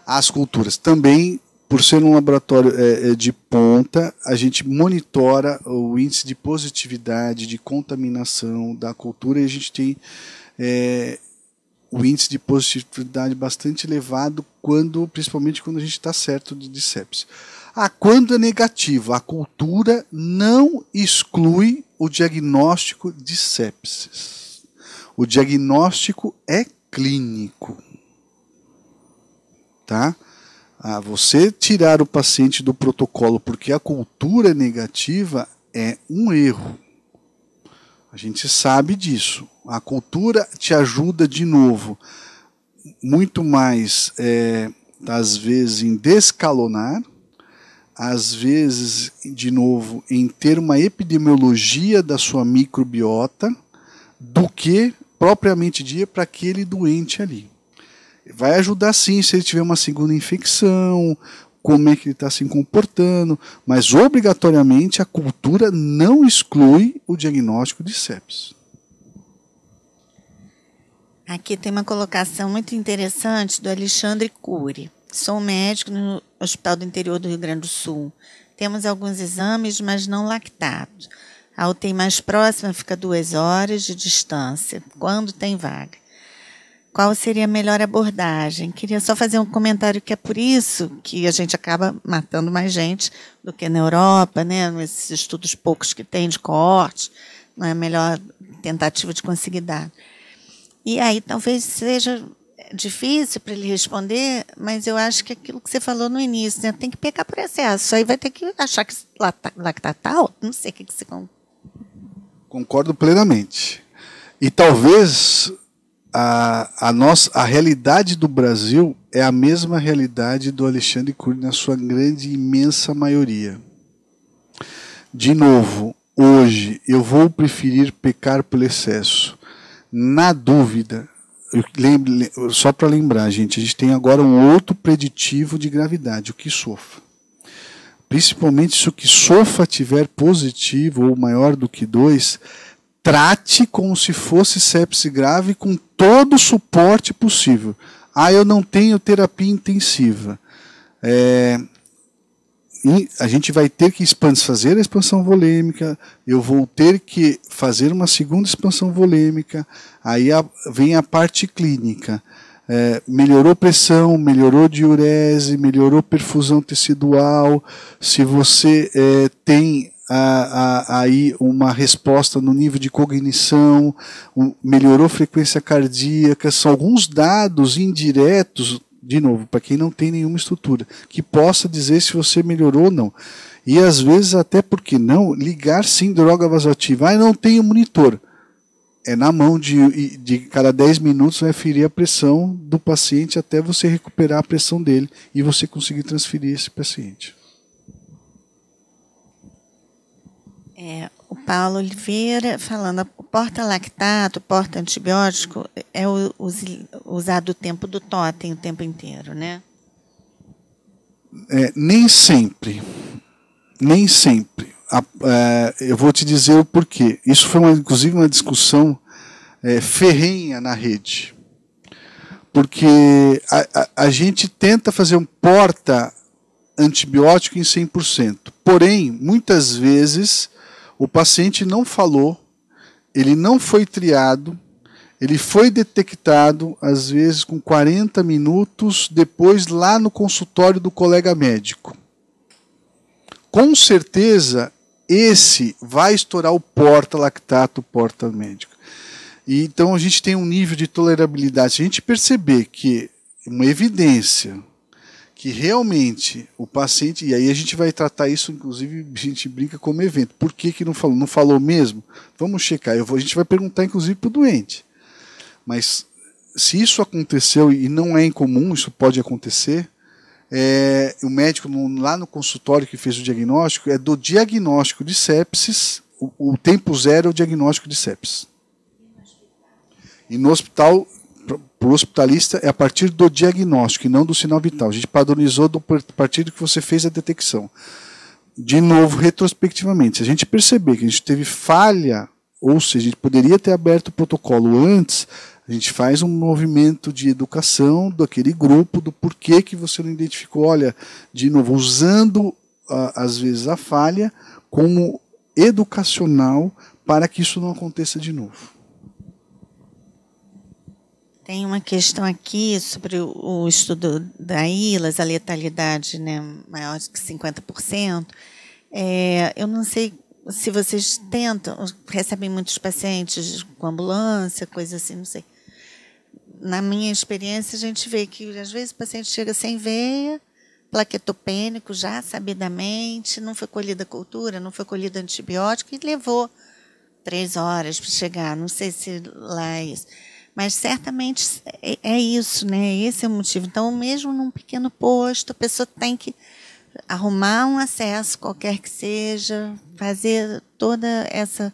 as culturas. Também, por ser um laboratório é, é de ponta, a gente monitora o índice de positividade, de contaminação da cultura e a gente tem. É, o índice de positividade bastante elevado quando, principalmente quando a gente está certo de sepsis. Ah, quando é negativo, a cultura não exclui o diagnóstico de sepsis. O diagnóstico é clínico. Tá? Ah, você tirar o paciente do protocolo porque a cultura é negativa é um erro. A gente sabe disso. A cultura te ajuda de novo, muito mais, é, às vezes, em descalonar, às vezes, de novo, em ter uma epidemiologia da sua microbiota, do que propriamente dia para aquele doente ali. Vai ajudar sim se ele tiver uma segunda infecção, como é que ele está se comportando, mas obrigatoriamente a cultura não exclui o diagnóstico de sepsis. Aqui tem uma colocação muito interessante do Alexandre Cury. Sou médico no Hospital do Interior do Rio Grande do Sul. Temos alguns exames, mas não lactato. A UTI mais próxima fica duas horas de distância, quando tem vaga. Qual seria a melhor abordagem? Queria só fazer um comentário que é por isso que a gente acaba matando mais gente do que na Europa, né? Nesses estudos poucos que tem de coorte, não é a melhor tentativa de conseguir dar. E aí talvez seja difícil para ele responder, mas eu acho que aquilo que você falou no início, né? tem que pegar por excesso, aí vai ter que achar que lactatal, tá, tá não sei o que, que você... Concordo plenamente. E talvez a, a, nossa, a realidade do Brasil é a mesma realidade do Alexandre Cury na sua grande imensa maioria. De novo, hoje eu vou preferir pecar por excesso na dúvida, lembre, só para lembrar, gente, a gente tem agora um outro preditivo de gravidade, o que sofa. Principalmente se o que sofa tiver positivo ou maior do que 2, trate como se fosse sepse grave com todo o suporte possível. Ah, eu não tenho terapia intensiva. É, a gente vai ter que fazer a expansão volêmica, eu vou ter que fazer uma segunda expansão volêmica, aí a, vem a parte clínica. É, melhorou pressão, melhorou diurese, melhorou perfusão tecidual. Se você é, tem a, a, aí uma resposta no nível de cognição, um, melhorou frequência cardíaca, são alguns dados indiretos de novo, para quem não tem nenhuma estrutura, que possa dizer se você melhorou ou não. E às vezes, até porque não, ligar sim droga vasoativa. Ah, não tenho monitor. É na mão de, de cada 10 minutos vai ferir a pressão do paciente até você recuperar a pressão dele e você conseguir transferir esse paciente. É, o Paulo Oliveira falando, o porta lactato, porta antibiótico é usado o tempo do totem o tempo inteiro, né? É, nem sempre, nem sempre. A, é, eu vou te dizer o porquê. Isso foi uma, inclusive uma discussão é, ferrenha na rede, porque a, a, a gente tenta fazer um porta antibiótico em 100%. Porém, muitas vezes o paciente não falou, ele não foi triado, ele foi detectado, às vezes, com 40 minutos depois, lá no consultório do colega médico. Com certeza, esse vai estourar o porta-lactato, porta-médico. E, então, a gente tem um nível de tolerabilidade. Se a gente perceber que uma evidência que realmente o paciente, e aí a gente vai tratar isso, inclusive, a gente brinca como evento. Por que, que não falou? Não falou mesmo? Vamos checar. Vou, a gente vai perguntar, inclusive, para o doente. Mas se isso aconteceu e não é incomum, isso pode acontecer, é, o médico no, lá no consultório que fez o diagnóstico, é do diagnóstico de sepsis, o, o tempo zero é o diagnóstico de sepsis. E no hospital para o hospitalista é a partir do diagnóstico e não do sinal vital. A gente padronizou a partir do que você fez a detecção. De novo, retrospectivamente, se a gente perceber que a gente teve falha, ou se a gente poderia ter aberto o protocolo antes, a gente faz um movimento de educação daquele grupo, do porquê que você não identificou. Olha, de novo, usando às vezes a falha como educacional para que isso não aconteça de novo. Tem uma questão aqui sobre o estudo da ILAS, a letalidade né, maior de 50%. É, eu não sei se vocês tentam, recebem muitos pacientes com ambulância, coisa assim, não sei. Na minha experiência, a gente vê que às vezes o paciente chega sem veia, plaquetopênico já sabidamente, não foi colhida cultura, não foi colhido antibiótico e levou três horas para chegar. Não sei se lá é isso. Mas certamente é, é, é, isso, né? Esse é o motivo. Então, mesmo num pequeno posto, a pessoa tem que arrumar um acesso, qualquer que seja, fazer toda essa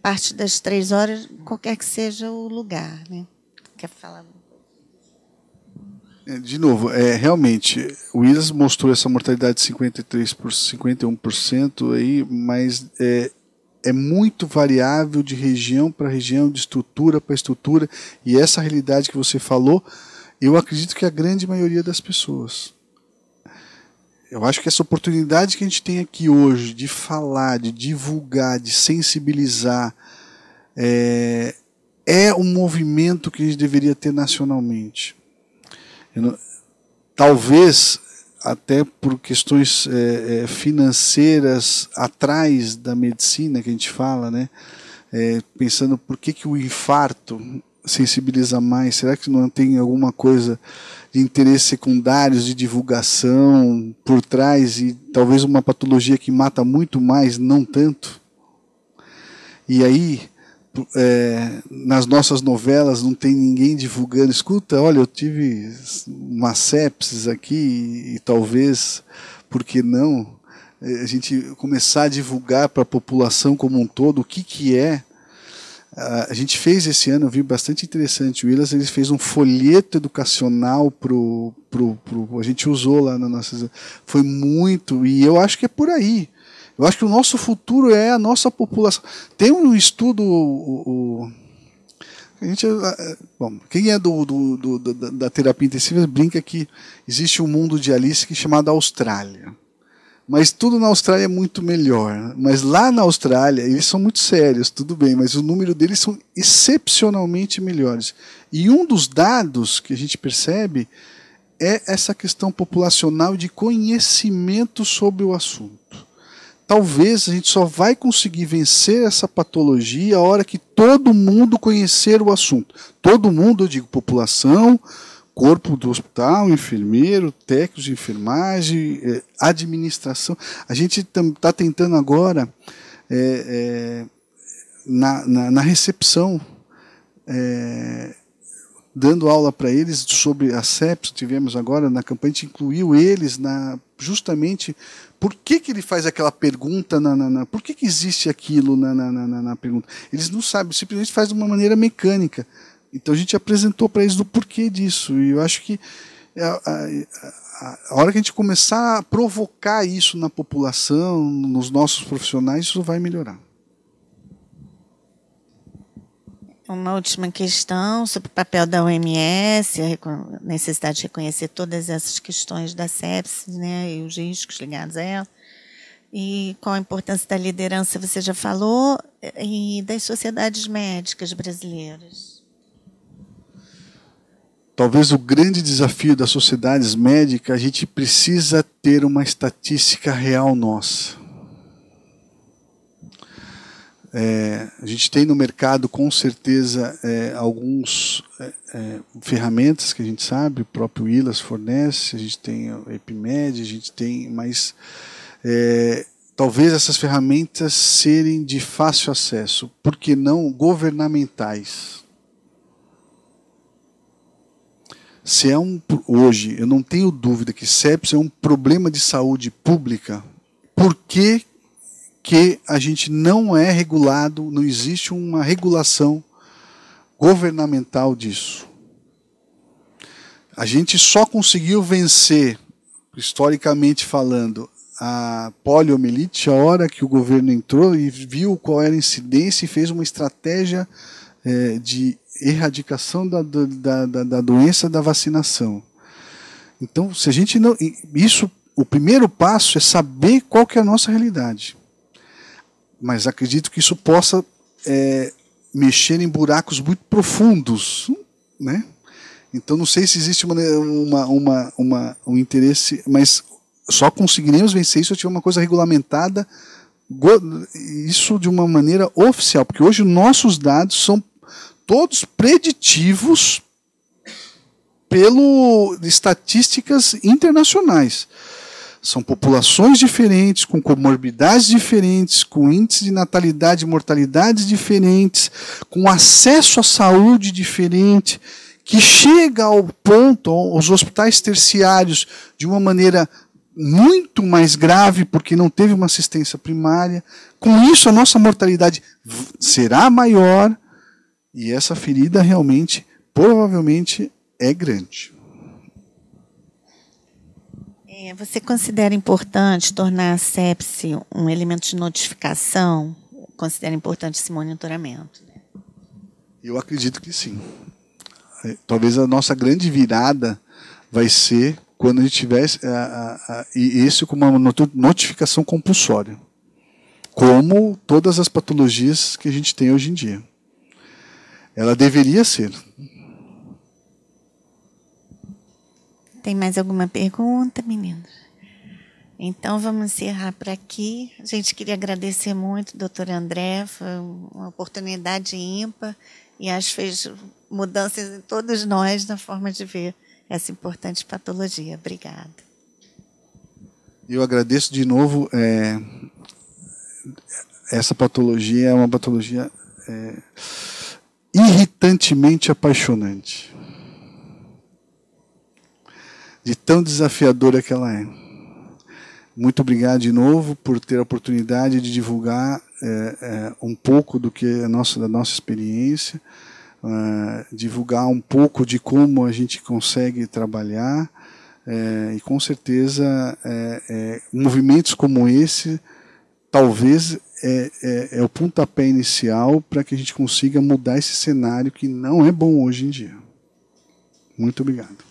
parte das três horas, qualquer que seja o lugar, né? Quer falar? É, de novo, é, realmente, o ISAS mostrou essa mortalidade de 53 por 51%, aí, mas é, é muito variável de região para região, de estrutura para estrutura, e essa realidade que você falou, eu acredito que a grande maioria das pessoas. Eu acho que essa oportunidade que a gente tem aqui hoje de falar, de divulgar, de sensibilizar, é, é um movimento que a gente deveria ter nacionalmente. Não, talvez até por questões é, é, financeiras atrás da medicina que a gente fala, né? É, pensando por que, que o infarto sensibiliza mais, será que não tem alguma coisa de interesses secundários, de divulgação por trás e talvez uma patologia que mata muito mais, não tanto? E aí é, nas nossas novelas não tem ninguém divulgando. Escuta, olha, eu tive uma sepsis aqui e, e talvez, por que não, é, a gente começar a divulgar para a população como um todo o que, que é. A gente fez esse ano, eu vi bastante interessante, o Willas ele fez um folheto educacional pro, pro, pro, a gente usou lá na nossa. Foi muito, e eu acho que é por aí eu acho que o nosso futuro é a nossa população. Tem um estudo. O, o, a gente, é, é, bom, quem é do, do, do da, da, terapia intensiva brinca que existe um mundo de Alice que é chamado Austrália. Mas tudo na Austrália é muito melhor. Né? Mas lá na Austrália, eles são muito sérios, tudo bem, mas o número deles são excepcionalmente melhores. E um dos dados que a gente percebe é essa questão populacional de conhecimento sobre o assunto talvez a gente só vai conseguir vencer essa patologia a hora que todo mundo conhecer o assunto. Todo mundo, eu digo, população, corpo do hospital, enfermeiro, técnicos de enfermagem, eh, administração. A gente está tentando agora, eh, eh, na, na, na, recepção, dando aula para eles sobre a sepsis, tivemos agora na campanha, a gente incluiu eles na, justamente por que, que ele faz aquela pergunta? Na, na, na por que, que existe aquilo na, na, na, na pergunta? Eles não sabem, simplesmente faz de uma maneira mecânica. Então a gente apresentou para eles do porquê disso. E eu acho que é, a, a, a, hora que a gente começar a provocar isso na população, nos nossos profissionais, isso vai melhorar. Uma última questão sobre o papel da OMS, a necessidade de reconhecer todas essas questões da sepsis né, e os riscos ligados a ela. E qual a importância da liderança, você já falou, eh, e das sociedades médicas brasileiras? Talvez o grande desafio das sociedades médicas, a gente precisa ter uma estatística real nossa. É, a gente tem no mercado com certeza é, alguns é, é ferramentas que a gente sabe, o próprio Ilas fornece, a gente tem o EpiMed, a gente tem, mas é, talvez essas ferramentas serem de fácil acesso, por que não governamentais? Se é um hoje, eu não tenho dúvida que sepsis é um problema de saúde pública. Por que que a gente não é regulado, não existe uma regulação governamental disso. A gente só conseguiu vencer, historicamente falando, a poliomielite a hora que o governo entrou e viu qual era a incidência e fez uma estratégia é, de erradicação da, da, da, da doença da vacinação. Então, se a gente não. Isso, o primeiro passo é saber qual que é a nossa realidade mas acredito que isso possa é, mexer em buracos muito profundos, né? Então não sei se existe uma, uma, uma, uma um interesse, mas só conseguiremos vencer isso se tiver uma coisa regulamentada, isso de uma maneira oficial, porque hoje nossos dados são todos preditivos pelo estatísticas internacionais. São populações diferentes, com comorbidades diferentes, com índices de natalidade e mortalidades diferentes, com acesso à saúde diferente, que chega ao ponto, aos hospitais terciários, de uma maneira muito mais grave, porque não teve uma assistência primária. Com isso, a nossa mortalidade será maior e essa ferida realmente, provavelmente, é grande. É, você considera importante tornar a sepse um elemento de notificação? Considera importante esse monitoramento? Né? Eu acredito que sim. É, talvez a nossa grande virada vai ser quando a gente tiver é, e isso com uma notificação compulsória, como todas as patologias que a gente tem hoje em dia. Ela deveria ser, Tem mais alguma pergunta, meninos? Então vamos encerrar por aqui. A gente queria agradecer muito, doutor André, foi uma oportunidade ímpar e acho que fez mudanças em todos nós na forma de ver essa importante patologia. Obrigada. Eu agradeço de novo. É, essa patologia é uma patologia é, irritantemente apaixonante de tão desafiadora é que ela é. Muito obrigado de novo por ter a oportunidade de divulgar é, é, um pouco do que é da nossa experiência, é, divulgar um pouco de como a gente consegue trabalhar é, e com certeza é, movimentos como esse talvez é, é, é, o pontapé inicial para que a gente consiga mudar esse cenário que não é bom hoje em dia. Muito obrigado.